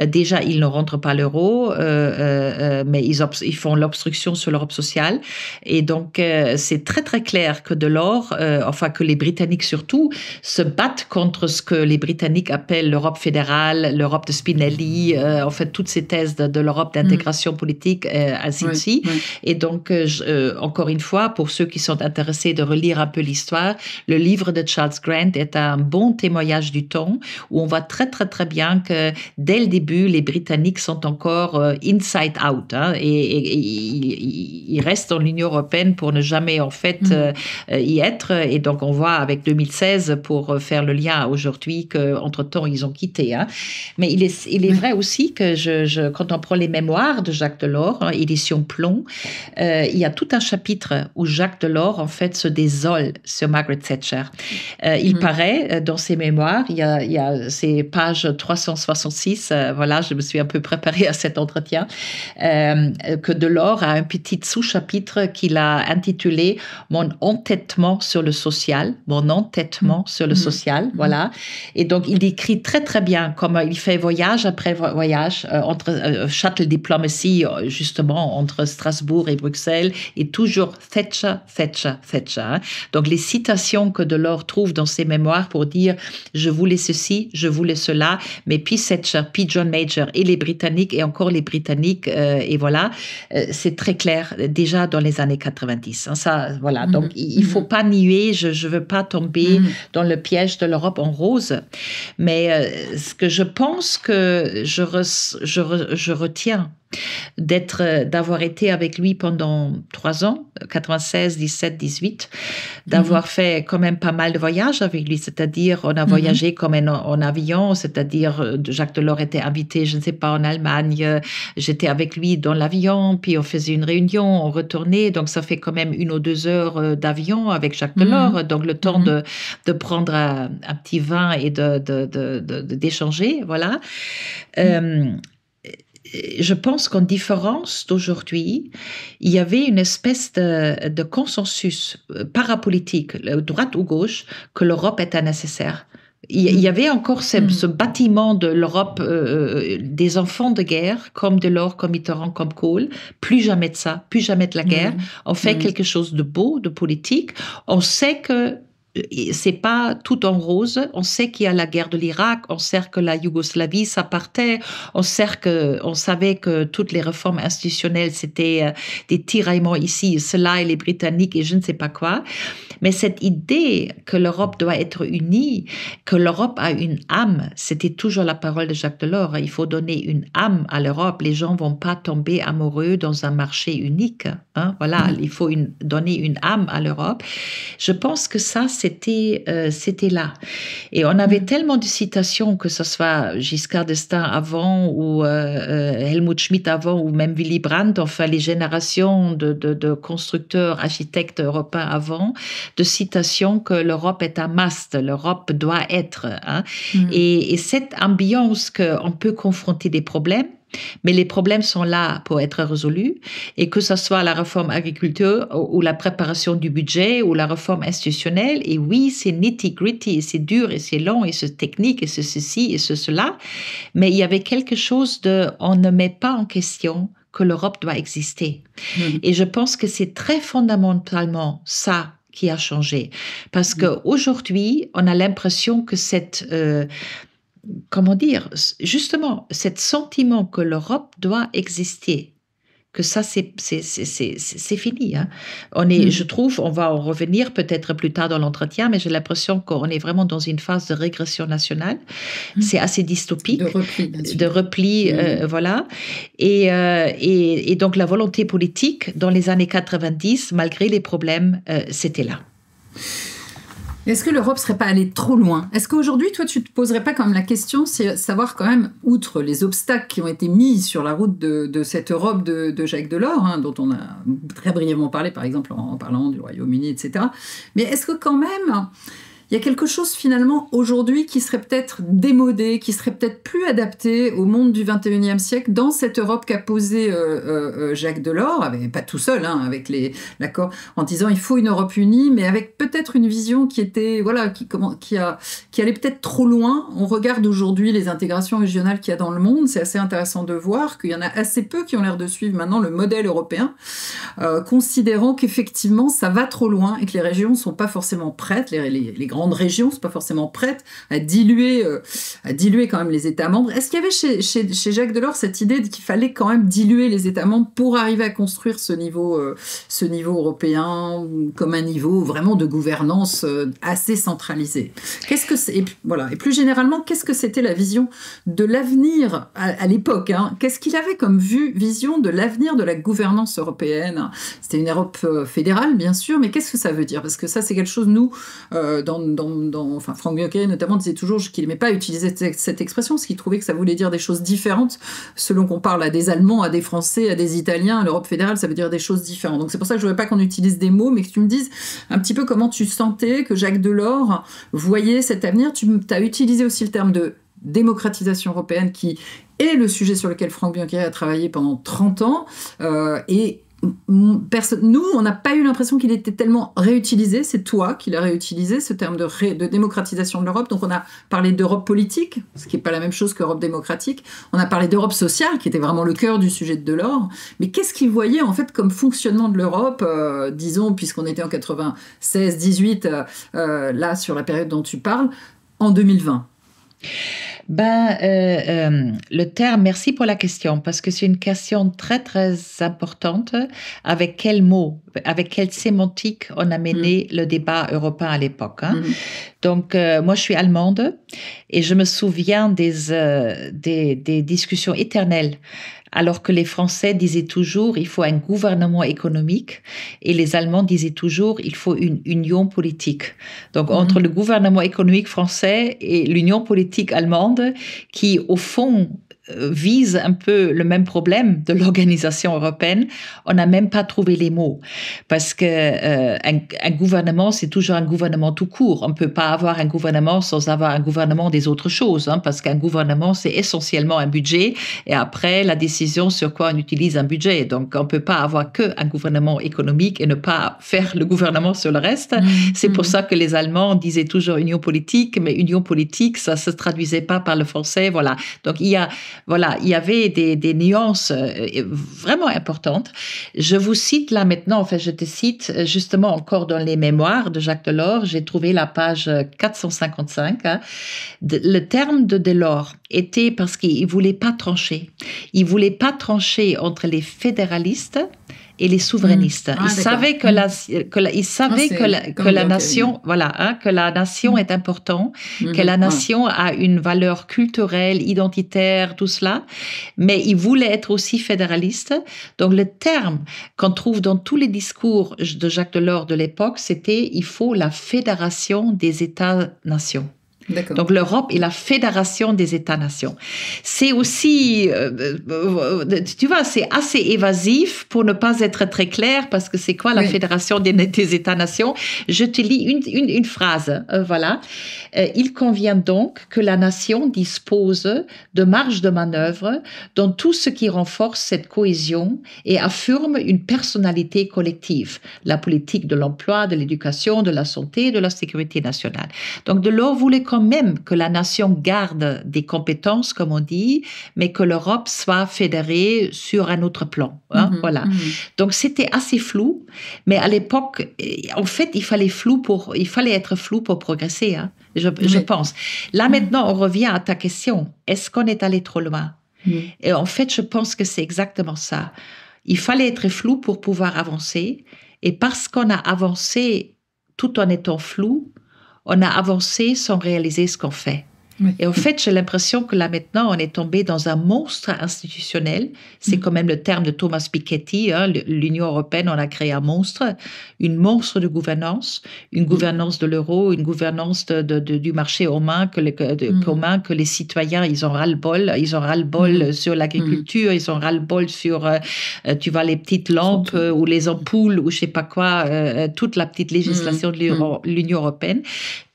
Euh, déjà, ils ne rentrent pas l'euro, euh, euh, mais ils, font l'obstruction sur l'Europe sociale. Et donc, c'est très très clair que de l'or, enfin que les Britanniques surtout, se battent contre ce que les Britanniques appellent l'Europe fédérale, l'Europe de Spinelli, en fait toutes ces thèses de, l'Europe d'intégration mm. politique, ainsi de suite. Et donc, je, encore une fois, pour ceux qui sont intéressés de relire un peu l'histoire, le livre de Charles Grant est un bon témoignage du temps, où on voit très très très bien que dès le début, les Britanniques sont encore euh, inside out hein, et, ils restent dans l'Union européenne pour ne jamais en fait mm. euh, y être. Et donc on voit avec 2016 pour euh, faire le lien aujourd'hui que entre temps ils ont quitté. Hein. Mais il est, mm. vrai aussi que je, quand on prend les mémoires de Jacques Delors, hein, édition Plomb, il y a tout un chapitre où Jacques Delors en fait se désole sur Margaret Thatcher. il mm. paraît dans ses mémoires, il y a, ces pages 366, voilà, je me suis un peu préparée à cet entretien, euh, que Delors a un petit sous-chapitre qu'il a intitulé Mon entêtement sur le social, mon entêtement mmh. sur le mmh. social, mmh. voilà. Et donc, il décrit très, très bien comment il fait voyage après voyage euh, entre euh, Shuttle Diplomacy, justement, entre Strasbourg et Bruxelles, et toujours Fetcha, Fetcha, Fetcha ». Donc, les citations que Delors trouve dans ses mémoires pour dire Je vous voulais ceci, je voulais cela, mais puis Thatcher, puis John Major et les Britanniques et encore les Britanniques euh, et voilà, euh, c'est très clair déjà dans les années 90. Hein, ça, voilà. Mhm. Donc il, faut mhm. pas nier, je je veux pas tomber mhm. dans le piège de l'Europe en rose, mais euh, ce que je pense que je je, je retiens d'être, euh, d'avoir été avec lui pendant trois ans, 96, 17, 18, d'avoir mhm. fait quand même pas mal de voyages avec lui, c'est-à-dire on a mhm. voyagé comme en, en avion, c'est-à-dire euh, Jacques Delors était invité, je ne sais pas, en Allemagne, j'étais avec lui dans l'avion, puis on faisait une réunion, on retournait, donc ça fait quand même une ou deux heures euh, d'avion avec Jacques mhm. Delors, donc le temps de, prendre un, petit vin et de, d'échanger, voilà je pense qu'en différence d'aujourd'hui, il y avait une espèce de, consensus euh, parapolitique, droite ou gauche, que l'Europe était nécessaire. Il y mm. avait encore mm. ce, bâtiment de l'Europe euh, euh, des enfants de guerre, comme Delors, comme Mitterrand, comme Kohl. Plus jamais de ça, plus jamais de la mm. guerre. On fait quelque chose de beau, de politique. On sait que c'est pas tout en rose. On sait qu'il y a la guerre de l'Irak, on sait que la Yougoslavie, ça partait, on sait que, on savait que toutes les réformes institutionnelles, c'était euh, des tiraillements ici, cela et les Britanniques et je ne sais pas quoi. Mais cette idée que l'Europe doit être unie, que l'Europe a une âme, c'était toujours la parole de Jacques Delors. Il faut donner une âme à l'Europe. Les gens vont pas tomber amoureux dans un marché unique. Hein. Voilà, il faut une, donner une âme à l'Europe. Je pense que ça, c'est c'était euh, c'était là. Et on avait mm. tellement de citations, que ce soit Giscard d'Estaing avant ou euh, euh, Helmut Schmidt avant ou même Willy Brandt, enfin les générations de, constructeurs, architectes européens avant, de citations que l'Europe est un mast, l'Europe doit être. Hein. Mm. et cette ambiance qu'on peut confronter des problèmes, mais les problèmes sont là pour être résolus et que ce soit la réforme agriculture ou la préparation du budget ou la réforme institutionnelle, et oui, c'est nitty-gritty, c'est dur et c'est long et c'est technique et c'est ceci et ce cela, mais il y avait quelque chose de on ne met pas en question que l'Europe doit exister. Hmm. Et je pense que c'est très fondamentalement ça qui a changé. Parce hmm. qu'aujourd'hui, on a l'impression que cette... Euh, comment dire, justement, cet sentiment que l'Europe doit exister, que ça, c'est fini. Hein. On est, mmh. Je trouve, on va en revenir peut-être plus tard dans l'entretien, mais j'ai l'impression qu'on est vraiment dans une phase de régression nationale. Mmh. C'est assez dystopique. De repli. Mmh. Euh, voilà. Euh, et, donc la volonté politique dans les années 90, malgré les problèmes, euh, c'était là. Est-ce que l'Europe serait pas allée trop loin Est-ce qu'aujourd'hui, toi, tu te poserais pas quand même la question, c'est euh, savoir quand même, outre les obstacles qui ont été mis sur la route de, cette Europe de, Jacques Delors, hein, dont on a très brièvement parlé, par exemple, en, en parlant du Royaume-Uni, etc. Mais est-ce que quand même il y a quelque chose finalement aujourd'hui qui serait peut-être démodé, qui serait peut-être plus adapté au monde du 21e siècle dans cette Europe qu'a posée euh, euh, euh, Jacques Delors, mais pas tout seul, hein, avec les l'accord, en disant il faut une Europe unie, mais avec peut-être une vision qui était voilà qui comment, qui a qui allait peut-être trop loin. On regarde aujourd'hui les intégrations régionales qu'il y a dans le monde, c'est assez intéressant de voir qu'il y en a assez peu qui ont l'air de suivre maintenant le modèle européen, considérant qu'effectivement ça va trop loin et que les régions ne sont pas forcément prêtes, les, les, les grandes régions c'est pas forcément prête, à diluer, euh, à diluer quand même les États membres. Est-ce qu'il y avait chez, Jacques Delors cette idée qu'il fallait quand même diluer les États membres pour arriver à construire ce niveau, euh, ce niveau européen comme un niveau vraiment de gouvernance euh, assez centralisé Qu'est-ce que et, voilà. et plus généralement, qu'est-ce que c'était la vision de l'avenir à, l'époque hein? Qu'est-ce qu'il avait comme vue, vision de l'avenir de la gouvernance européenne C'était une Europe fédérale, bien sûr, mais qu'est-ce que ça veut dire Parce que ça, c'est quelque chose, nous, dans dans, dans, Frank notamment disait toujours qu'il n'aimait pas utiliser cette expression, parce qu'il trouvait que ça voulait dire des choses différentes selon qu'on parle à des Allemands, à des Français, à des Italiens, à l'Europe fédérale, ça veut dire des choses différentes. Donc c'est pour ça que je ne voudrais pas qu'on utilise des mots, mais que tu me dises un petit peu comment tu sentais que Jacques Delors voyait cet avenir. Tu as utilisé aussi le terme de démocratisation européenne qui est le sujet sur lequel Franck Bianchi a travaillé pendant 30 ans euh, et nous, on n'a pas eu l'impression qu'il était tellement réutilisé. C'est toi qui l'as réutilisé, ce terme de, de démocratisation de l'Europe. Donc, on a parlé d'Europe politique, ce qui n'est pas la même chose qu'Europe démocratique. On a parlé d'Europe sociale, qui était vraiment le cœur du sujet de Delors. Mais qu'est-ce qu'il voyait, en fait, comme fonctionnement de l'Europe, euh, disons, puisqu'on était en 96, 18, euh, euh, là, sur la période dont tu parles, en 2020 ben, euh, euh, le terme, merci pour la question, parce que c'est une question très, très importante. Avec quel mot, avec quelle sémantique on a mené mm. le débat européen à l'époque hein? Mm. Donc, euh, moi, je suis allemande et je me souviens des, des, des discussions éternelles alors que les Français disaient toujours il faut un gouvernement économique et les Allemands disaient toujours il faut une union politique. Donc mhm. entre le gouvernement économique français et l'union politique allemande, qui au fond euh, vise un peu le même problème de l'organisation européenne, on n'a même pas trouvé les mots. Parce que euh, un, gouvernement, c'est toujours un gouvernement tout court. On ne peut pas avoir un gouvernement sans avoir un gouvernement des autres choses, hein, parce qu'un gouvernement, c'est essentiellement un budget et après la décision sur quoi on utilise un budget. Donc, on ne peut pas avoir que un gouvernement économique et ne pas faire le gouvernement sur le reste. Mmh, c'est pour mmh. ça que les Allemands disaient toujours union politique, mais union politique, ça ne se traduisait pas par le français. Voilà. Donc, il y a voilà, il y avait des, nuances euh, vraiment importantes. Je vous cite là maintenant, enfin je te cite euh, justement encore dans les mémoires de Jacques Delors, j'ai trouvé la page 455. Euh, hein. le terme de Delors était parce qu'il ne voulait pas trancher. Il ne voulait pas trancher entre les fédéralistes et les souverainistes. Mm. ils ah, savaient que la, que que la, que la nation, voilà, mm. mm-hmm. que la nation est importante, que la nation a une valeur culturelle, identitaire, tout cela. Mais ils voulaient être aussi fédéralistes. Donc le terme qu'on trouve dans tous les discours de Jacques Delors de l'époque, c'était il faut la fédération des États-nations. Donc l'Europe est la fédération des États-nations. C'est aussi, euh, euh, tu vois, c'est assez évasif pour ne pas être très clair parce que c'est quoi la fédération des, des États-nations Je te lis une, phrase, euh, voilà. il convient donc que la nation dispose de marge de manœuvre dans tout ce qui renforce cette cohésion et affirme une personnalité collective, la politique de l'emploi, de l'éducation, de la santé, de la sécurité nationale. Donc de vous même que la nation garde des compétences, comme on dit, mais que l'Europe soit fédérée sur un autre plan. Hein, mhm, voilà. Mhm. Donc c'était assez flou, mais à l'époque, eh, en fait, il fallait flou pour, il fallait être flou pour progresser. Hein, je, pense. Là mhm. maintenant, on revient à ta question. Est-ce qu'on est allé trop loin Et en fait, je pense que c'est exactement ça. Il fallait être flou pour pouvoir avancer. Et parce qu'on a avancé tout en étant flou, on a avancé sans réaliser ce qu'on fait. Et en fait, j'ai l'impression que là maintenant, on est tombé dans un monstre institutionnel. C'est mm. quand même le terme de Thomas Piketty. Hein, L'Union européenne, on a créé un monstre, une monstre de gouvernance, une mm. gouvernance de l'euro, une gouvernance du marché commun que, les, citoyens, ils ont ras-le-bol. Ils ont ras-le-bol mm. sur l'agriculture, ils ont ras-le-bol sur, euh, euh, tu vois, les petites lampes euh, ou les ampoules ou je sais pas quoi, toute la petite législation de l'Union européenne.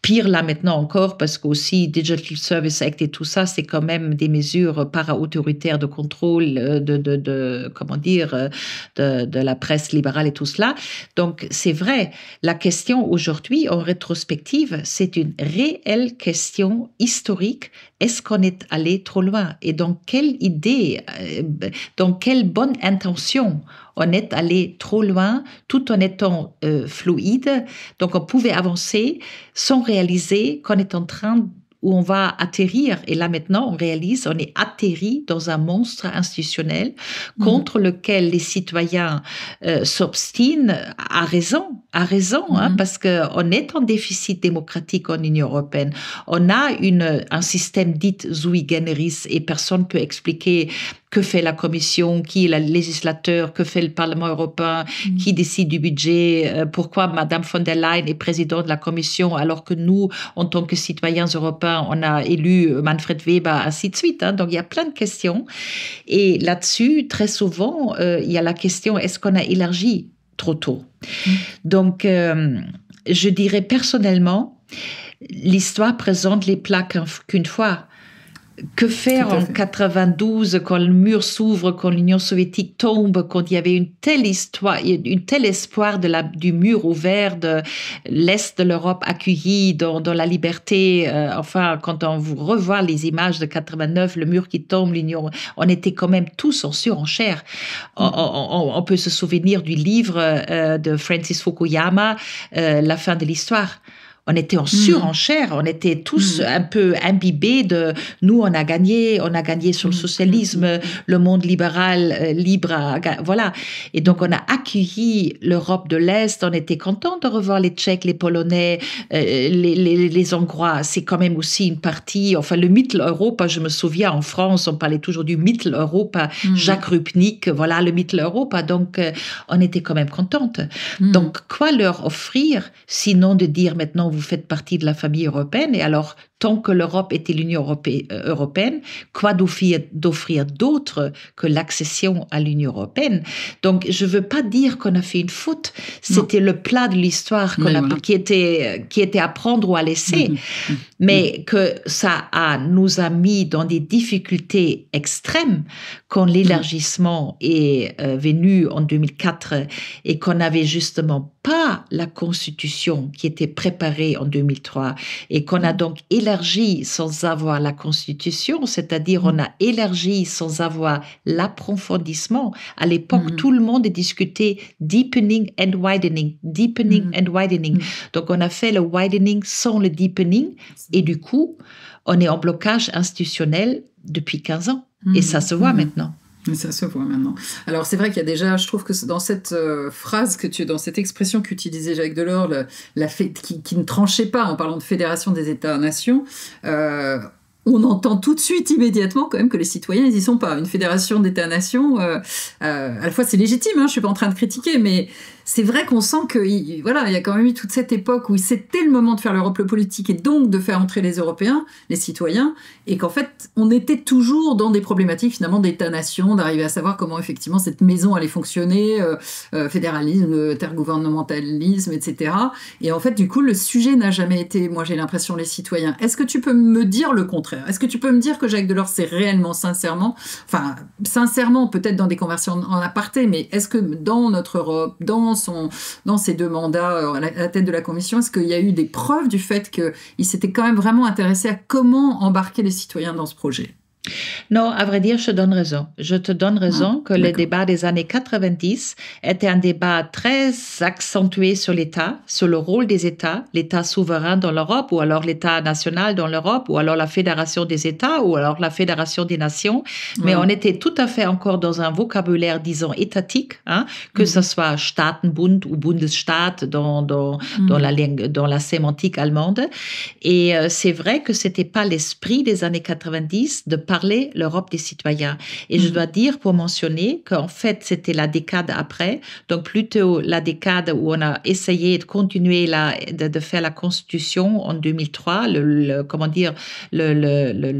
Pire là maintenant encore, parce qu'aussi Digital Service Act et tout ça, c'est quand même des mesures para-autoritaires de contrôle euh, de, de, de comment dire, euh, de, de, la presse libérale et tout cela. Donc c'est vrai, la question aujourd'hui, en rétrospective, c'est une réelle question historique. Est-ce qu'on est allé trop loin Et dans quelle idée, euh, dans quelle bonne intention on est allé trop loin tout en étant euh, fluide. Donc on pouvait avancer sans réaliser qu'on est en train où on va atterrir. Et là maintenant, on réalise, on est atterri dans un monstre institutionnel mmh. contre lequel les citoyens euh, s'obstinent à raison, à raison, hein, mmh. parce qu'on est en déficit démocratique en Union européenne. On a une, un système dit sui generis et personne ne peut expliquer que fait la Commission, qui est le législateur, que fait le Parlement européen, mm-hmm. qui décide du budget, euh, pourquoi Madame von der Leyen est présidente de la Commission alors que nous, en tant que citoyens européens, on a élu Manfred Weber, ainsi de suite. Hein. Donc il y a plein de questions. Et là-dessus, très souvent, euh, il y a la question est-ce qu'on a élargi trop tôt mm-hmm. Donc euh, je dirais personnellement, l'histoire présente les plaques qu'une fois que faire en 92 quand le mur s'ouvre, quand l'Union soviétique tombe, quand il y avait une telle histoire, une telle espoir de du mur ouvert, de l'Est de l'Europe accueilli dans, la liberté. Euh, enfin, quand on vous revoit les images de 89, le mur qui tombe, l'Union, on était quand même tous en surenchère. On, mm. peut se souvenir du livre euh, de Francis Fukuyama, euh, La fin de l'histoire on était en mm. surenchère, on était tous mm. un peu imbibés de nous on a gagné, on a gagné sur le mm. socialisme, le monde libéral euh, libre, voilà. Et donc on a accueilli l'Europe de l'Est, on était content de revoir les Tchèques, les Polonais, euh, les, Hongrois. C'est quand même aussi une partie, enfin le Mitteleuropa, je me souviens en France, on parlait toujours du Mitteleuropa, Jacques Rupnik, voilà le Mitteleuropa. Donc euh, on était quand même contente. Donc quoi leur offrir sinon de dire maintenant vous faites partie de la famille européenne et alors tant que l'Europe était l'Union euh, européenne, quoi d'offrir d'autre que l'accession à l'Union européenne. Donc, je veux pas dire qu'on a fait une faute. C'était le plat de l'histoire qui, était, qui était à prendre ou à laisser. Mm-hmm. Mm-hmm. Mais que ça a, nous a mis dans des difficultés extrêmes quand mm-hmm. l'élargissement est euh, venu en 2004 et qu'on n'avait justement pas la constitution qui était préparée en 2003 et qu'on a donc élargi élargi sans avoir la constitution, c'est-à-dire on mm. a élargi sans avoir l'approfondissement. À l'époque, mm. tout le monde discutait deepening and widening, deepening mm. and widening. Donc on a fait le widening sans le deepening et du coup, on est en blocage institutionnel depuis 15 ans et ça se voit maintenant. Ça se voit maintenant. Alors c'est vrai qu'il y a déjà, je trouve que dans cette euh, phrase que tu, dans cette expression qu'utilisait Jacques Delors, la qui, ne tranchait pas en parlant de fédération des États-nations. Euh, on entend tout de suite immédiatement quand même que les citoyens ils sont pas. Une fédération d'États-nations, euh, à la fois c'est légitime, hein, je suis pas en train de critiquer, mais c'est vrai qu'on sent que voilà, il y a quand même eu toute cette époque où c'était le moment de faire l'Europe politique et donc de faire entrer les Européens, les citoyens, et qu'en fait, on était toujours dans des problématiques finalement d'État-nation, d'arriver à savoir comment effectivement cette maison allait fonctionner, euh, euh, fédéralisme, intergouvernementalisme, etc. Et en fait, du coup, le sujet n'a jamais été, moi j'ai l'impression, les citoyens. Est-ce que tu peux me dire le contraire Est-ce que tu peux me dire que Jacques Delors c'est réellement sincèrement, enfin sincèrement peut-être dans des conversations en aparté, mais est-ce que dans notre Europe, dans dans ses deux mandats euh, à la, à la tête de la Commission, est-ce qu'il y a eu des preuves du fait qu'il s'était quand même vraiment intéressé à comment embarquer les citoyens dans ce projet non, à vrai dire, je donne raison. Je te donne raison ah, que le débat des années 90 était un débat très accentué sur l'État, sur le rôle des États, l'État souverain dans l'Europe, ou alors l'État national dans l'Europe, ou alors la Fédération des États, ou alors la Fédération des Nations. Mais on était tout à fait encore dans un vocabulaire, disons, étatique, hein, que mm. ce soit Staatenbund ou Bundesstaat dans, dans, mm. dans, la, dans la sémantique allemande. Et euh, c'est vrai que c'était pas l'esprit des années 90 de parler l'Europe des citoyens. Et je mm. dois dire, pour mentionner, qu'en fait, c'était la décade après, donc plutôt la décade où on a essayé de continuer la, de, faire la constitution en 2003, le, comment dire, le,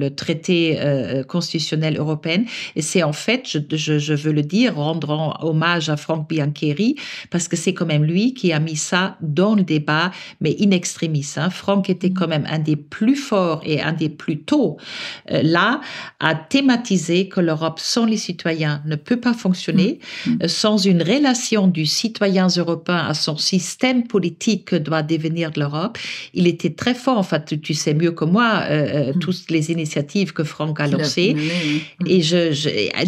le, traité euh, constitutionnel européen. Et c'est en fait, je, veux le dire, rendre hommage à Franck Biancheri, parce que c'est quand même lui qui a mis ça dans le débat, mais in extremis. Hein. Franck était mm. quand même un des plus forts et un des plus tôt. Euh, là, a thématisé que l'Europe sans les citoyens ne peut pas fonctionner, mm. Mm. Euh, sans une relation du citoyen européen à son système politique que doit devenir l'Europe. Il était très fort, en fait, tu sais mieux que moi, euh, euh, mm. toutes les initiatives que Franck a lancées, et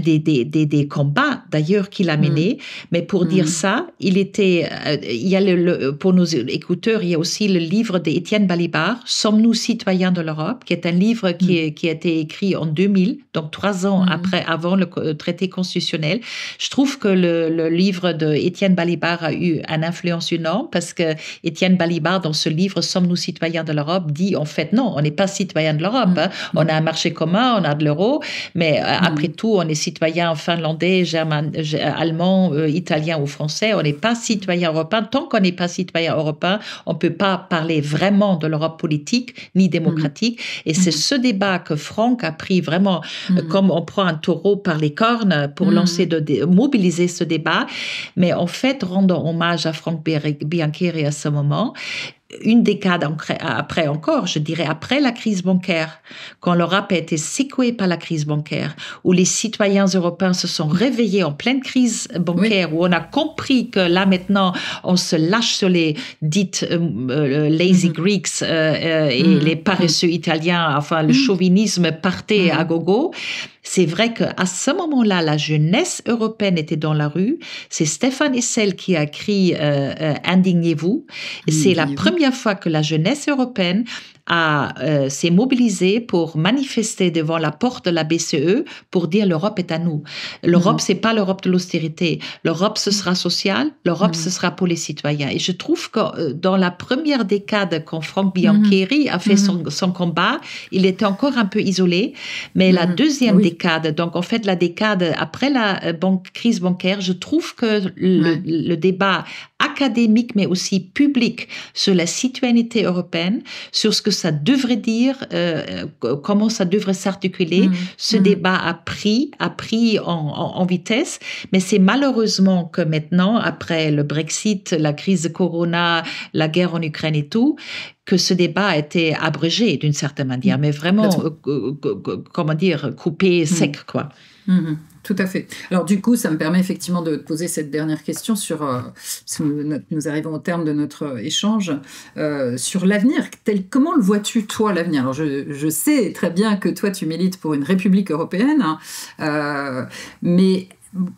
des, des, des, combats d'ailleurs qu'il a menés. Mais pour dire ça, il était, il y a le, pour nos écouteurs, il y a aussi le livre d'Étienne Balibar, Sommes-nous citoyens de l'Europe, qui est un livre qui, qui a été écrit en deux 2000, donc trois ans mm. après, avant le euh, traité constitutionnel. Je trouve que le, livre de Étienne Balibar a eu une influence énorme parce que Étienne Balibar, dans ce livre Sommes-nous citoyens de l'Europe, dit en fait non, on n'est pas citoyen de l'Europe. Mm. Hein. On a un marché commun, on a de l'euro, mais euh, mm. après tout, on est citoyen finlandais, german euh, allemand, italien ou français. On n'est pas citoyen européen. Tant qu'on n'est pas citoyen européen, on ne peut pas parler vraiment de l'Europe politique ni démocratique. Et c'est ce débat que Franck a pris vraiment vraiment euh, mm. comme on prend un taureau par les cornes pour mm. lancer, de, mobiliser ce débat. Mais en fait, rendre hommage à Franck Bianchieri à ce moment une décade après encore, je dirais après la crise bancaire, quand l'Europe a été secouée par la crise bancaire, où les citoyens européens se sont réveillés en pleine crise bancaire, où on a compris que là maintenant, on se lâche sur les dites euh, euh, lazy mm-hmm. Greeks euh, et mm-hmm. les paresseux mm-hmm. italiens, enfin le chauvinisme partait à gogo. C'est vrai que à ce moment-là, la jeunesse européenne était dans la rue. C'est Stéphane Essel qui a écrit euh, euh Indignez-vous. C'est la première fois que la jeunesse européenne a, euh, s'est mobilisé pour manifester devant la porte de la BCE pour dire l'Europe est à nous. L'Europe, mm. c'est pas l'Europe de l'austérité. L'Europe, ce sera social. L'Europe, ce mm. sera pour les citoyens. Et je trouve que euh, dans la première décade quand Franck Biancheri mm-hmm. a fait son, mm-hmm. son, combat, il était encore un peu isolé. Mais la mm-hmm. deuxième décade, donc en fait la décade après la euh, crise bancaire, je trouve que le, le débat académique mais aussi public sur la citoyenneté européenne, sur ce que ça devrait dire, euh, euh, comment ça devrait s'articuler. Mm. Ce mm. débat a pris, a pris en, vitesse, mais c'est malheureusement que maintenant, après le Brexit, la crise de Corona, la guerre en Ukraine et tout, que ce débat a été abrégé d'une certaine manière, mm. mais vraiment, euh, comment dire, coupé sec, quoi. Mm-hmm. Tout à fait. Alors du coup, ça me permet effectivement de poser cette dernière question sur, euh, nous, arrivons au terme de notre euh, échange, euh, sur l'avenir. Comment le vois-tu, toi, l'avenir Alors je, sais très bien que toi, tu milites pour une République européenne, hein, mais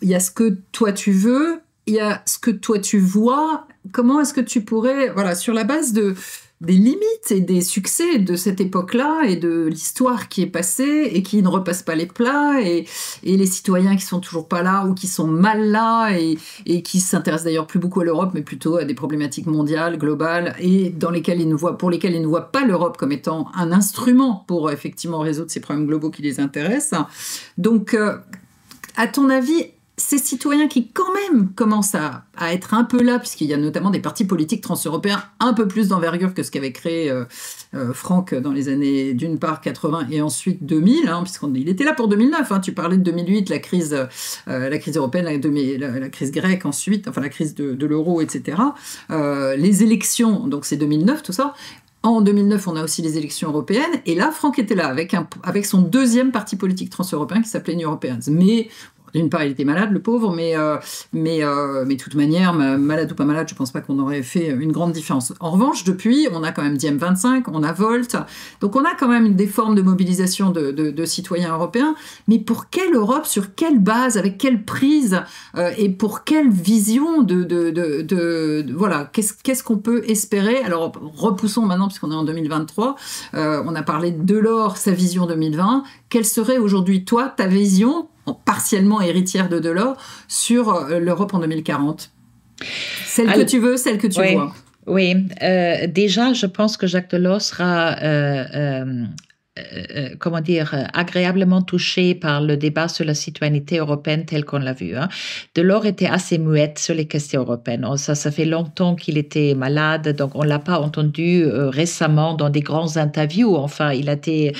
il y a ce que toi tu veux, il y a ce que toi tu vois. Comment est-ce que tu pourrais, voilà, sur la base de des limites et des succès de cette époque-là et de l'histoire qui est passée et qui ne repasse pas les plats et, les citoyens qui sont toujours pas là ou qui sont mal là et, et qui s'intéressent d'ailleurs plus beaucoup à l'Europe mais plutôt à des problématiques mondiales, globales et dans lesquelles ils ne voient, pour lesquelles ils ne voient pas l'Europe comme étant un instrument pour euh, effectivement résoudre ces problèmes globaux qui les intéressent. Donc, euh, à ton avis, ces citoyens qui quand même commencent à, être un peu là, puisqu'il y a notamment des partis politiques transeuropéens un peu plus d'envergure que ce qu'avait créé euh, euh, Franck dans les années d'une part 80 et ensuite 2000, hein, puisqu'il était là pour 2009. Hein. tu parlais de 2008, la crise, euh, la crise européenne, la, crise grecque ensuite, enfin la crise de, l'euro, etc. les élections, donc c'est 2009 tout ça. En 2009, on a aussi les élections européennes. Et là, Franck était là avec, un, avec son deuxième parti politique transeuropéen qui s'appelait New Europeans. Mais d'une part, il était malade, le pauvre, mais, euh, mais, euh, mais de toute manière, malade ou pas malade, je pense pas qu'on aurait fait une grande différence. En revanche, depuis, on a quand même Diem 25, on a Volt, donc on a quand même des formes de mobilisation de, citoyens européens, mais pour quelle Europe, sur quelle base, avec quelle prise euh, et pour quelle vision de, de voilà, qu'est-ce qu'on peut espérer Alors repoussons maintenant, puisqu'on est en 2023, on a parlé de Delors, sa vision 2020, quelle serait aujourd'hui, toi, ta vision partiellement héritière de Delors sur euh, l'Europe en 2040 Celle que tu veux, celle que tu vois. Oui, euh, déjà, je pense que Jacques Delors sera euh, euh, euh, comment dire, euh, agréablement touché par le débat sur la citoyenneté européenne tel qu'on l'a vu. Hein. Delors était assez muette sur les questions européennes. Oh, ça, ça fait longtemps qu'il était malade, donc on ne l'a pas entendu récemment dans des grands interviews. Enfin, il a été,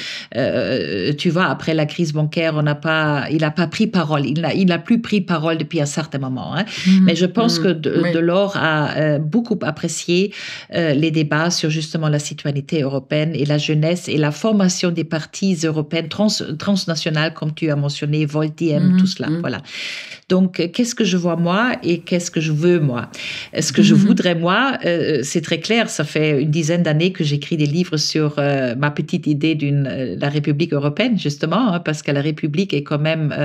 tu vois, après la crise bancaire, on n'a pas, il n'a pas pris parole. Il n'a, plus pris parole depuis un certain moment. Hein. Mmh. Mais je pense mmh. que de, Delors a beaucoup apprécié les débats sur justement la citoyenneté européenne et la jeunesse et la formation des parties européennes transnationales, comme tu as mentionné, Voltième, mm-hmm. tout cela. Mm-hmm. Voilà. Donc, qu'est-ce que je vois moi et qu'est-ce que je veux moi Ce que je mhm. voudrais moi, euh, c'est très clair. Ça fait une dizaine d'années que j'écris des livres sur euh, ma petite idée d'une euh, la République européenne, justement, hein, parce que la République est quand même,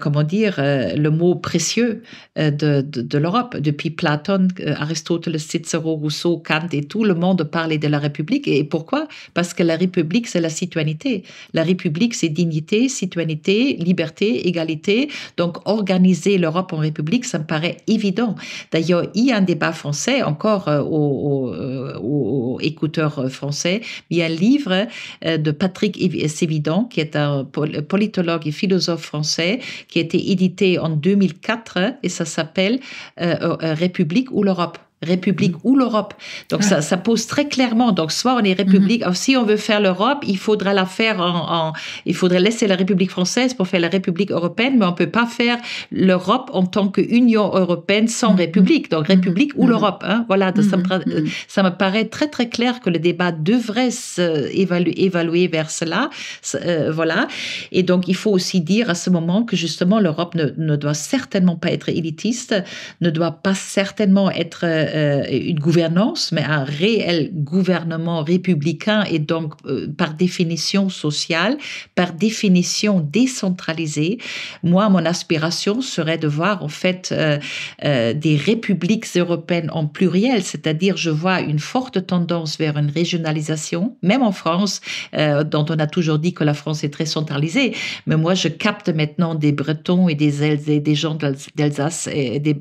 comment dire, le mot précieux de, l'Europe. Depuis Platon, Aristote, Cicero, Rousseau, Kant et tout le monde parlait de la République. Et pourquoi Parce que la République, c'est la citoyenneté. La République, c'est dignité, citoyenneté, liberté, égalité. Donc, l'Europe en République, ça me paraît évident. D'ailleurs, il y a un débat français, encore euh, aux, euh, écouteurs français, il y a un livre euh, de Patrick Sévident, qui est un politologue et philosophe français, qui a été édité en 2004 et ça s'appelle République ou l'Europe république mm. ou l'Europe. Donc ça, pose très clairement. Donc soit on est république. Mm-hmm. Si on veut faire l'Europe, il faudra la faire en, il faudrait laisser la République française pour faire la République européenne, mais on peut pas faire l'Europe en tant que union européenne sans mm-hmm. république. Donc mm-hmm. république ou l'Europe. Hein. Voilà. ça, me, paraît très très clair que le débat devrait s'évaluer évaluer vers cela. Euh, voilà. Et donc il faut aussi dire à ce moment que justement l'Europe ne, doit certainement pas être élitiste, ne doit pas certainement être euh, euh, une gouvernance, mais un réel gouvernement républicain et donc euh, par définition sociale par définition décentralisée Moi, mon aspiration serait de voir en fait euh, des républiques européennes en pluriel, c'est-à-dire je vois une forte tendance vers une régionalisation, même en France, dont on a toujours dit que la France est très centralisée, mais moi je capte maintenant des Bretons et des, des gens d'Alsace, et des,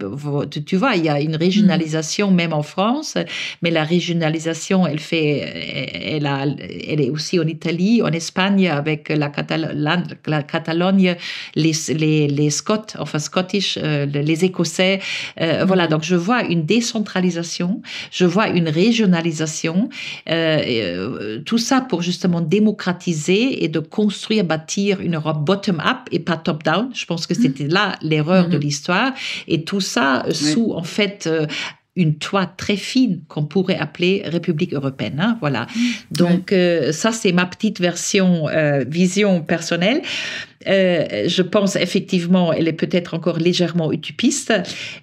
tu vois, il y a une mm. régionalisation même en France, mais la régionalisation, elle, fait, elle, a, elle est aussi en Italie, en Espagne, avec la, la Catalogne, les, les, les Scots, enfin Scottish, euh, les Écossais. Euh, voilà, donc je vois une décentralisation, je vois une régionalisation, euh, tout ça pour justement démocratiser et de construire, bâtir une Europe bottom-up et pas top-down. Je pense que c'était mmh. là l'erreur de mmh. l'histoire. Et tout ça sous, en fait, une toile très fine qu'on pourrait appeler République européenne. Hein, voilà. Donc euh, ça, c'est ma petite version, euh, vision personnelle. Euh, je pense effectivement, elle est peut-être encore légèrement utopiste,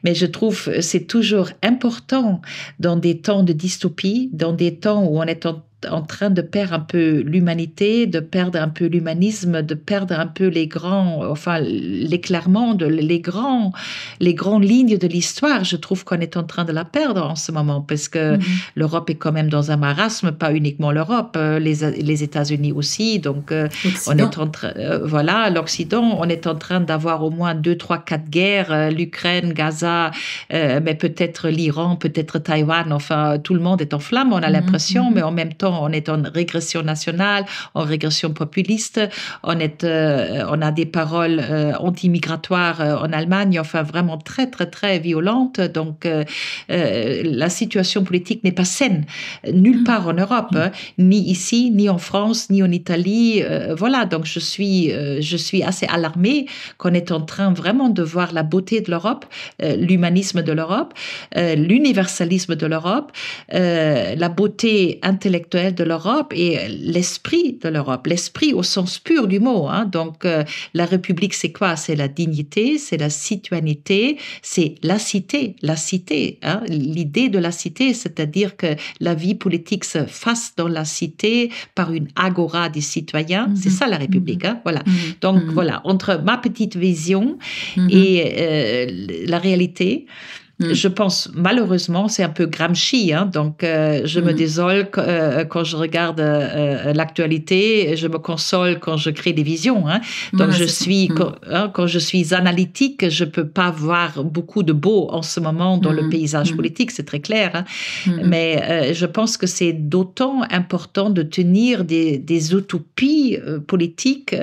mais je trouve c'est toujours important dans des temps de dystopie, dans des temps où on est en en train de perdre un peu l'humanité, de perdre un peu l'humanisme, de perdre un peu les grands, enfin, l'éclairement, de, les, grands, les grandes lignes de l'histoire. Je trouve qu'on est en train de la perdre en ce moment parce que mm-hmm. l'Europe est quand même dans un marasme, pas uniquement l'Europe, euh, les, États-Unis aussi. Donc, euh, on est en train, euh, voilà, l'Occident, on est en train d'avoir au moins deux, trois, quatre guerres, l'Ukraine, Gaza, mais peut-être l'Iran, peut-être Taïwan, enfin, tout le monde est en flamme, on a mm-hmm. l'impression, mm-hmm. mais en même temps, on est en régression nationale, en régression populiste, on, est, euh, on a des paroles euh, anti-migratoires euh, en Allemagne, enfin vraiment très, très, très violentes. Donc la situation politique n'est pas saine nulle part en Europe, hein, ni ici, ni en France, ni en Italie. voilà, donc je suis, je suis assez alarmée qu'on est en train vraiment de voir la beauté de l'Europe, l'humanisme de l'Europe, l'universalisme de l'Europe, la beauté intellectuelle de l'Europe et euh, l'esprit de l'Europe, l'esprit au sens pur du mot. Hein. Donc euh, la République, c'est quoi C'est la dignité, c'est la citoyenneté, c'est la cité, la cité. Hein. L'idée de la cité, c'est-à-dire que la vie politique se fasse dans la cité par une agora des citoyens. Mm-hmm. C'est ça la République. Mm-hmm. Hein, voilà. Mm-hmm. Donc voilà, entre ma petite vision et euh, la réalité. Mm. Je pense, malheureusement, c'est un peu Gramsci. Hein. donc, euh, je me mm. désole euh, quand je regarde euh, l'actualité. Je me console quand je crée des visions. Hein. Donc, je suis mm. hein, quand, je suis analytique, je peux pas voir beaucoup de beau en ce moment dans le paysage politique. C'est très clair. Mais je pense que c'est d'autant important de tenir des, utopies politiques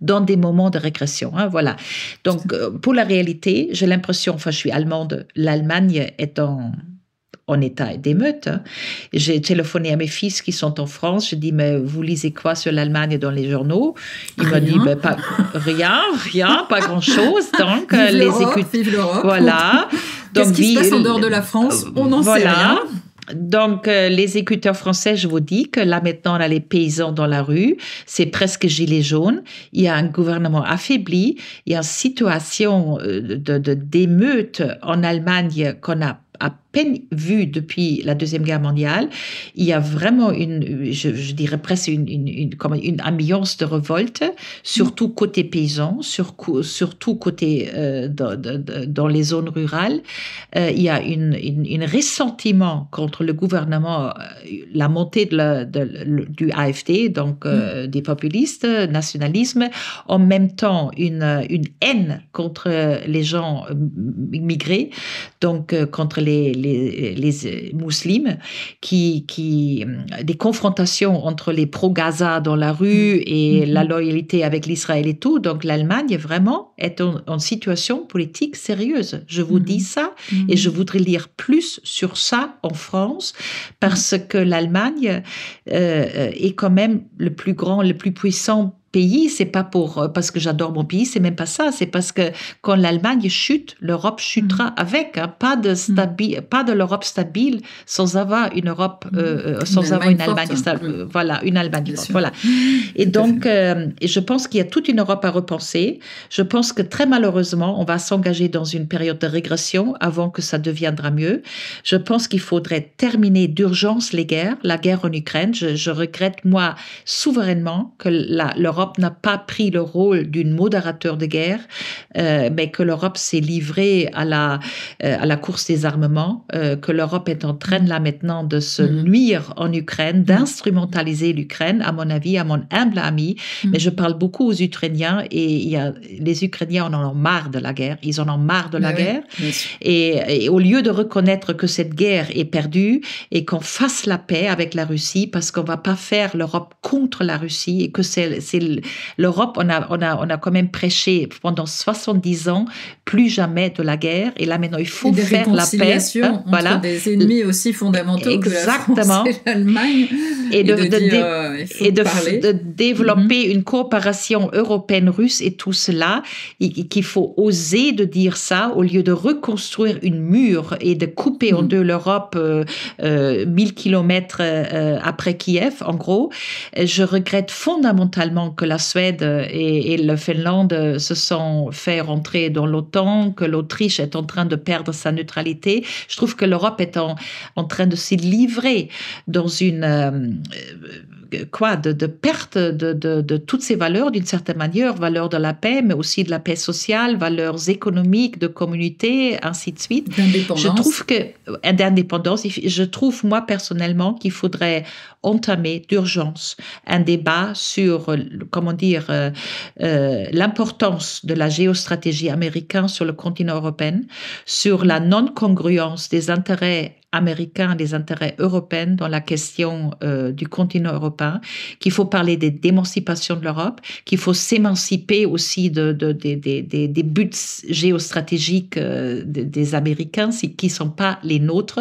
dans des moments de régression. voilà. Donc, pour la réalité, j'ai l'impression, enfin, je suis allemande. La l'Allemagne est en, en état d'émeute. Hein. J'ai téléphoné à mes fils qui sont en France. Je dis mais vous lisez quoi sur l'Allemagne dans les journaux Il m'ont dit, pas, rien, rien, pas grand-chose. (laughs) Donc, vive les l'Europe. Voilà. Qu'est-ce qui se passe en dehors de la France On n'en sait rien donc, euh, les écouteurs français, je vous dis que là maintenant, on a les paysans dans la rue, c'est presque gilet jaune. Il y a un gouvernement affaibli, il y a une situation d'émeute de, de en Allemagne qu'on a, a peine vu depuis la Deuxième Guerre mondiale. Il y a vraiment une, je, dirais presque une, une, comme une ambiance de révolte, surtout côté paysan, sur, surtout côté euh, dans, les zones rurales. Euh, il y a un une, ressentiment contre le gouvernement, euh, la montée de du AFD, donc mm. des populistes, nationalisme, en même temps une, une haine contre les gens immigrés, donc contre les les, euh, musulmans, qui, qui, euh, des confrontations entre les pro-Gaza dans la rue mm-hmm. et mm-hmm. la loyauté avec l'Israël et tout. Donc l'Allemagne vraiment est en, situation politique sérieuse. Je vous dis mm-hmm. ça et je voudrais lire plus sur ça en France parce que l'Allemagne euh, est quand même le plus grand, le plus puissant pays, c'est pas pour euh, parce que j'adore mon pays, c'est même pas ça, c'est parce que quand l'Allemagne chute, l'Europe chutera mm. avec. Hein. pas de mm. pas de l'Europe stable sans avoir une Europe, mm. euh, euh, sans avoir une Allemagne stable, voilà, une Allemagne forte, voilà. Et donc, je pense qu'il y a toute une Europe à repenser. Je pense que très malheureusement, on va s'engager dans une période de régression avant que ça deviendra mieux. Je pense qu'il faudrait terminer d'urgence les guerres, la guerre en Ukraine. Je, regrette moi souverainement que l'Europe n'a pas pris le rôle d'une modérateur de guerre, euh, mais que l'Europe s'est livrée à la, euh, à la course des armements, euh, que l'Europe est en train là maintenant de se mm-hmm. nuire en Ukraine, mm-hmm. d'instrumentaliser l'Ukraine, à mon avis, à mon humble ami. Mm-hmm. Mais je parle beaucoup aux Ukrainiens et a, les Ukrainiens en ont marre de la guerre. Ils en ont marre de la guerre. et, au lieu de reconnaître que cette guerre est perdue et qu'on fasse la paix avec la Russie, parce qu'on va pas faire l'Europe contre la Russie et que c'est l'Europe, on a, on, a, on a quand même prêché pendant 70 ans, plus jamais de la guerre. Et là, maintenant, il faut faire la paix. Hein, entre voilà. des ennemis aussi fondamentaux Exactement. que l'Allemagne. Et, et, de, de, euh, et de, développer une coopération européenne-russe et tout cela, qu'il faut oser de dire ça au lieu de reconstruire une mur et de couper en mm. deux l'Europe 1000 euh, euh, kilomètres après Kiev, en gros. Je regrette fondamentalement que la Suède et, le la Finlande se sont fait rentrer dans l'OTAN, que l'Autriche est en train de perdre sa neutralité. Je trouve que l'Europe est en, en train de s'y livrer dans une... Euh, quoi de, perte de, de, toutes ces valeurs d'une certaine manière, valeurs de la paix, mais aussi de la paix sociale, valeurs économiques, de communauté, ainsi de suite. D'indépendance. Je trouve que euh, Je trouve moi personnellement qu'il faudrait entamer d'urgence un débat sur euh, comment dire euh, l'importance de la géostratégie américaine sur le continent européen, sur la non congruence des intérêts américains, des intérêts européens dans la question du continent européen qu'il faut parler des d'émancipation de l'Europe, qu'il faut s'émanciper aussi de, des buts géostratégiques euh, des Américains, qui ne sont pas les nôtres.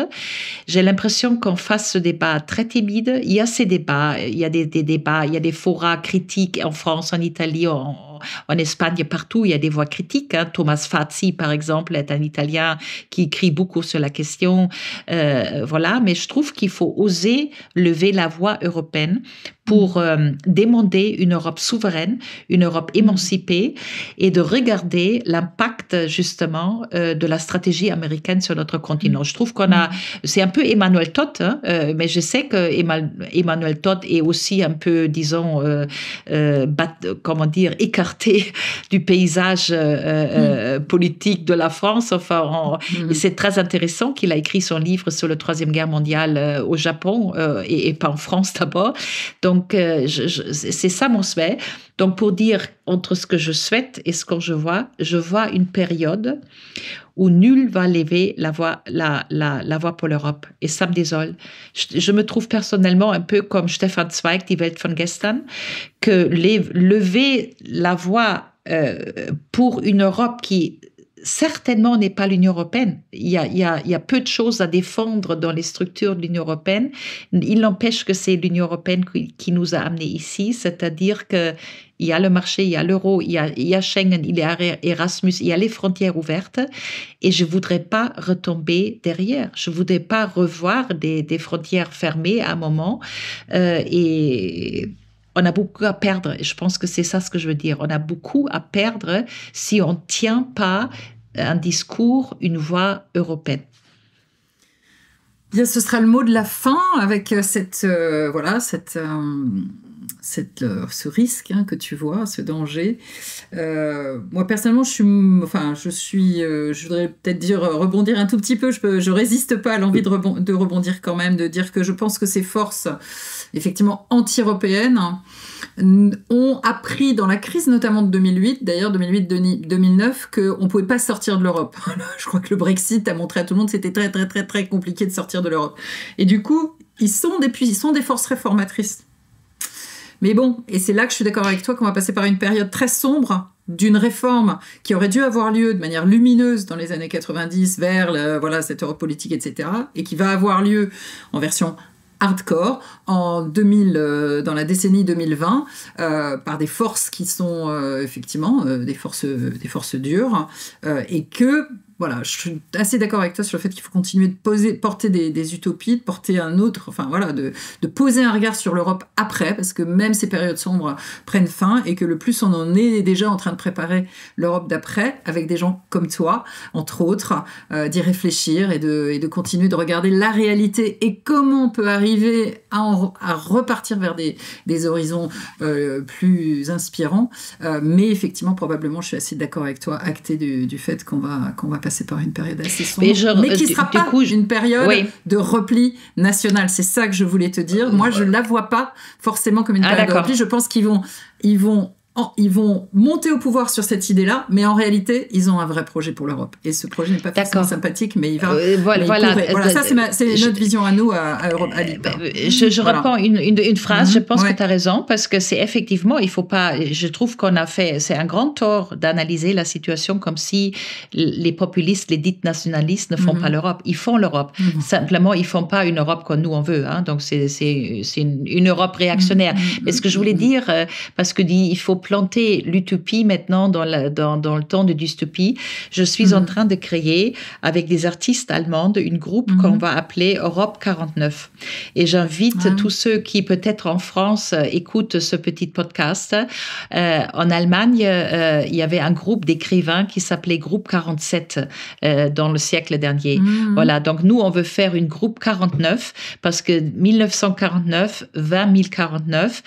J'ai l'impression qu'on fasse ce débat très timide. Il y a ces débats, il y a des, des débats, il y a des forats critiques en France, en Italie, en, en Espagne, partout, il y a des voix critiques. Hein. Thomas Fazzi, par exemple, est un Italien qui écrit beaucoup sur la question. Euh, voilà, mais je trouve qu'il faut oser lever la voix européenne pour euh, demander une Europe souveraine, une Europe mm. émancipée et de regarder l'impact justement euh, de la stratégie américaine sur notre continent. Mm. Je trouve qu'on a, mm. c'est un peu Emmanuel Todd, hein, euh, mais je sais que Emmanuel Todd est aussi un peu, disons, comment dire, écarté (laughs) du paysage politique de la France. Enfin, c'est très intéressant qu'il a écrit son livre sur la Troisième Guerre mondiale au Japon et, pas en France d'abord. Donc donc, euh, c'est ça mon souhait. Donc, pour dire entre ce que je souhaite et ce que je vois, je vois une période où nul va lever la voix, la, la, voix pour l'Europe. Et ça me désole. Je, me trouve personnellement un peu comme Stefan Zweig, Die Welt von gestern, que lever la voix euh, pour une Europe qui certainement n'est pas l'Union européenne. Il y, a, peu de choses à défendre dans les structures de l'Union européenne. Il n'empêche que c'est l'Union européenne qui, nous a amenés ici, c'est-à-dire qu'il y a le marché, il y a l'euro, il, y a Schengen, il y a Erasmus, il y a les frontières ouvertes. Et je ne voudrais pas retomber derrière. Je ne voudrais pas revoir des, frontières fermées à un moment. Euh, et on a beaucoup à perdre. Je pense que c'est ça ce que je veux dire. On a beaucoup à perdre si on ne tient pas un discours, une voix européenne. Bien, ce sera le mot de la fin avec euh, cette euh, voilà cette euh, cette, ce risque hein, que tu vois, ce danger. Euh, moi personnellement, je suis, enfin, je suis, euh, je voudrais peut-être dire euh, rebondir un tout petit peu. Je, peux, je résiste pas à l'envie de, rebondir, de rebondir quand même, de dire que je pense que ces forces, effectivement anti-européennes, ont appris dans la crise notamment de 2008, d'ailleurs 2008-2009, qu'on ne pouvait pas sortir de l'Europe. (laughs) je crois que le Brexit a montré à tout le monde c'était très très très très compliqué de sortir de l'Europe. Et du coup, ils sont des, ils sont des forces réformatrices. Mais bon, et c'est là que je suis d'accord avec toi qu'on va passer par une période très sombre d'une réforme qui aurait dû avoir lieu de manière lumineuse dans les années 90 vers voilà, cette Europe politique, etc., et qui va avoir lieu en version hardcore en 2000, euh, dans la décennie 2020 euh, par des forces qui sont euh, effectivement des forces des forces dures et que voilà, je suis assez d'accord avec toi sur le fait qu'il faut continuer de poser, porter des, utopies, de porter un autre, enfin voilà, de, poser un regard sur l'Europe après, parce que même ces périodes sombres prennent fin et que le plus on en est déjà en train de préparer l'Europe d'après avec des gens comme toi, entre autres, euh, d'y réfléchir et de, et de, continuer de regarder la réalité et comment on peut arriver à, repartir vers des, horizons euh, plus inspirants. Euh, mais effectivement, probablement, je suis assez d'accord avec toi, acté du, fait qu'on va, qu'on va c'est pas une période assez sombre, mais, qui euh, sera pas une période de repli national. C'est ça que je voulais te dire. Moi, je ne la vois pas forcément comme une ah, période de repli. Je pense qu'ils vont, ils vont ils vont monter au pouvoir sur cette idée-là, mais en réalité, ils ont un vrai projet pour l'Europe. Et ce projet n'est pas forcément sympathique, mais il va. Euh, voilà, voilà, ça, c'est notre vision à nous, à, je, reprends une, phrase, je mhm. pense que tu as raison, parce que c'est effectivement, il faut pas. Je trouve qu'on a fait. C'est un grand tort d'analyser la situation comme si les populistes, les dites nationalistes ne font mhm. pas l'Europe. Ils font l'Europe. Mhm. Simplement, ils font pas une Europe comme nous, on veut. Hein. Donc, c'est une, une, Europe réactionnaire. Mais ce que je voulais dire, euh, parce que dit, il faut planter l'utopie maintenant dans, dans, le temps de dystopie. Je suis en mhm. train de créer avec des artistes allemandes une groupe mhm. qu'on va appeler Europe 49. Et j'invite ah. tous ceux qui peut-être en France euh, écoutent ce petit podcast. Euh, en Allemagne, euh, il y avait un groupe d'écrivains qui s'appelait Groupe 47 dans le siècle dernier. Mhm. Voilà, donc nous, on veut faire une Groupe 49 parce que 1949, 20 049,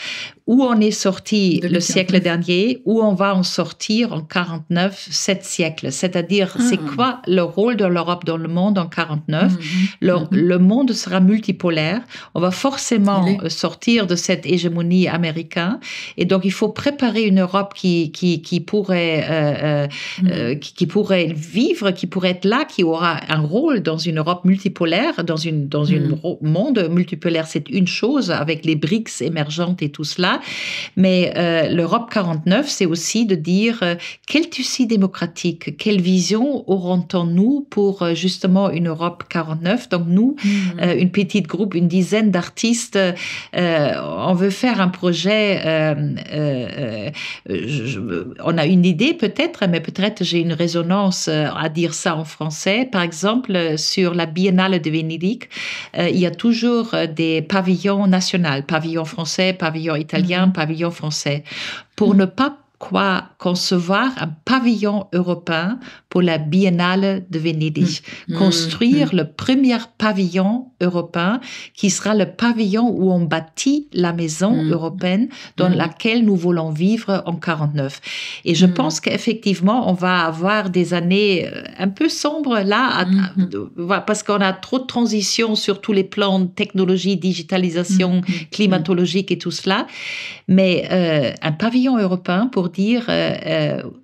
où on est sorti le siècle dernier, où on va en sortir en 49, sept siècles. C'est-à-dire, ah, c'est ah. quoi le rôle de l'Europe dans le monde en 49 mm-hmm. mm-hmm. Le, monde sera multipolaire. On va forcément sortir de cette hégémonie américaine. Et donc, il faut préparer une Europe qui, pourrait, euh, euh, mm-hmm. euh, qui, pourrait vivre, qui pourrait être là, qui aura un rôle dans une Europe multipolaire, dans un dans mm. monde multipolaire. C'est une chose avec les BRICS émergentes et tout cela. Mais euh, l'Europe 49, c'est aussi de dire euh, quel tissu démocratique, quelle vision aurons-nous pour euh, justement une Europe 49 Donc nous, mm-hmm. une petite groupe, une dizaine d'artistes, on veut faire un projet. Je, on a une idée peut-être, mais peut-être j'ai une résonance à dire ça en français. Par exemple, sur la Biennale de Venise, il y a toujours des pavillons nationaux, pavillon français, pavillon italien un mhm. pavillon français, pour ne pas quoi concevoir un pavillon européen pour la Biennale de Venise, mm. mm. construire mm. le premier pavillon européen qui sera le pavillon où on bâtit la maison européenne dans laquelle nous voulons vivre en 49. Et je pense qu'effectivement, on va avoir des années euh, un peu sombres là, euh, parce qu'on a trop de transitions sur tous les plans, technologie, digitalisation, climatologique et tout cela. Mais euh, un pavillon européen pour dire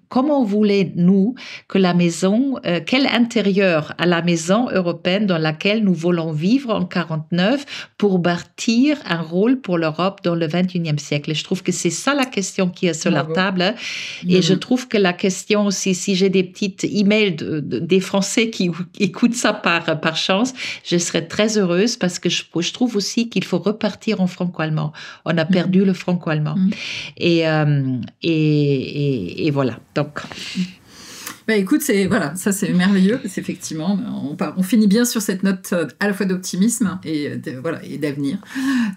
comment voulez-nous que la maison, euh, quel intérieur à la maison européenne dans laquelle nous voulons vivre en 49 pour bâtir un rôle pour l'Europe dans le 21e siècle Je trouve que c'est ça la question qui est sur la table. Hein. Mm-hmm. Et je trouve que la question, aussi, si j'ai des petites emails de, des Français qui écoutent ça par, par chance, je serais très heureuse parce que je, trouve aussi qu'il faut repartir en franco-allemand. On a perdu mm-hmm. le franco-allemand. Mm-hmm. Euh, et voilà. Donc. Bah écoute, c'est voilà, ça c'est merveilleux c'est effectivement. on, on finit bien sur cette note euh, à la fois d'optimisme et euh, voilà et d'avenir.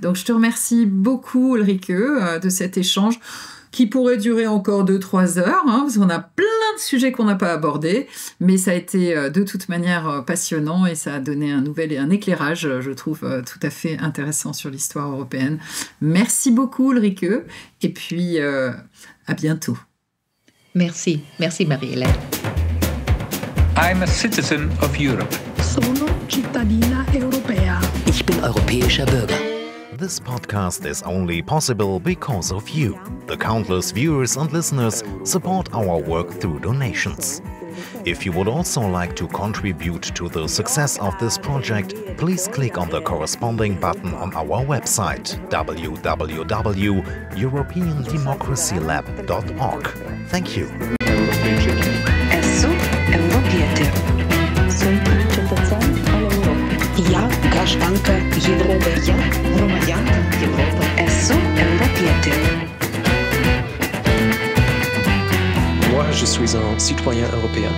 Donc je te remercie beaucoup Ulrike euh, de cet échange qui pourrait durer encore 2-3 heures, hein, parce qu'on a plein de sujets qu'on n'a pas abordés, mais ça a été de toute manière passionnant et ça a donné un nouvel et un éclairage, je trouve, tout à fait intéressant sur l'histoire européenne. Merci beaucoup Ulrike, et puis à bientôt. Merci. Merci, Marie-Hélène. I'm a citizen of Europe. Sono cittadina europea. Ich bin europäischer Bürger. This podcast is only possible because of you. The countless viewers and listeners support our work through donations. If you would also like to contribute to the success of this project, please click on the corresponding button on our website www.europeandemocracylab.org. Thank you. гражданка Я громадянка je suis un citoyen européen.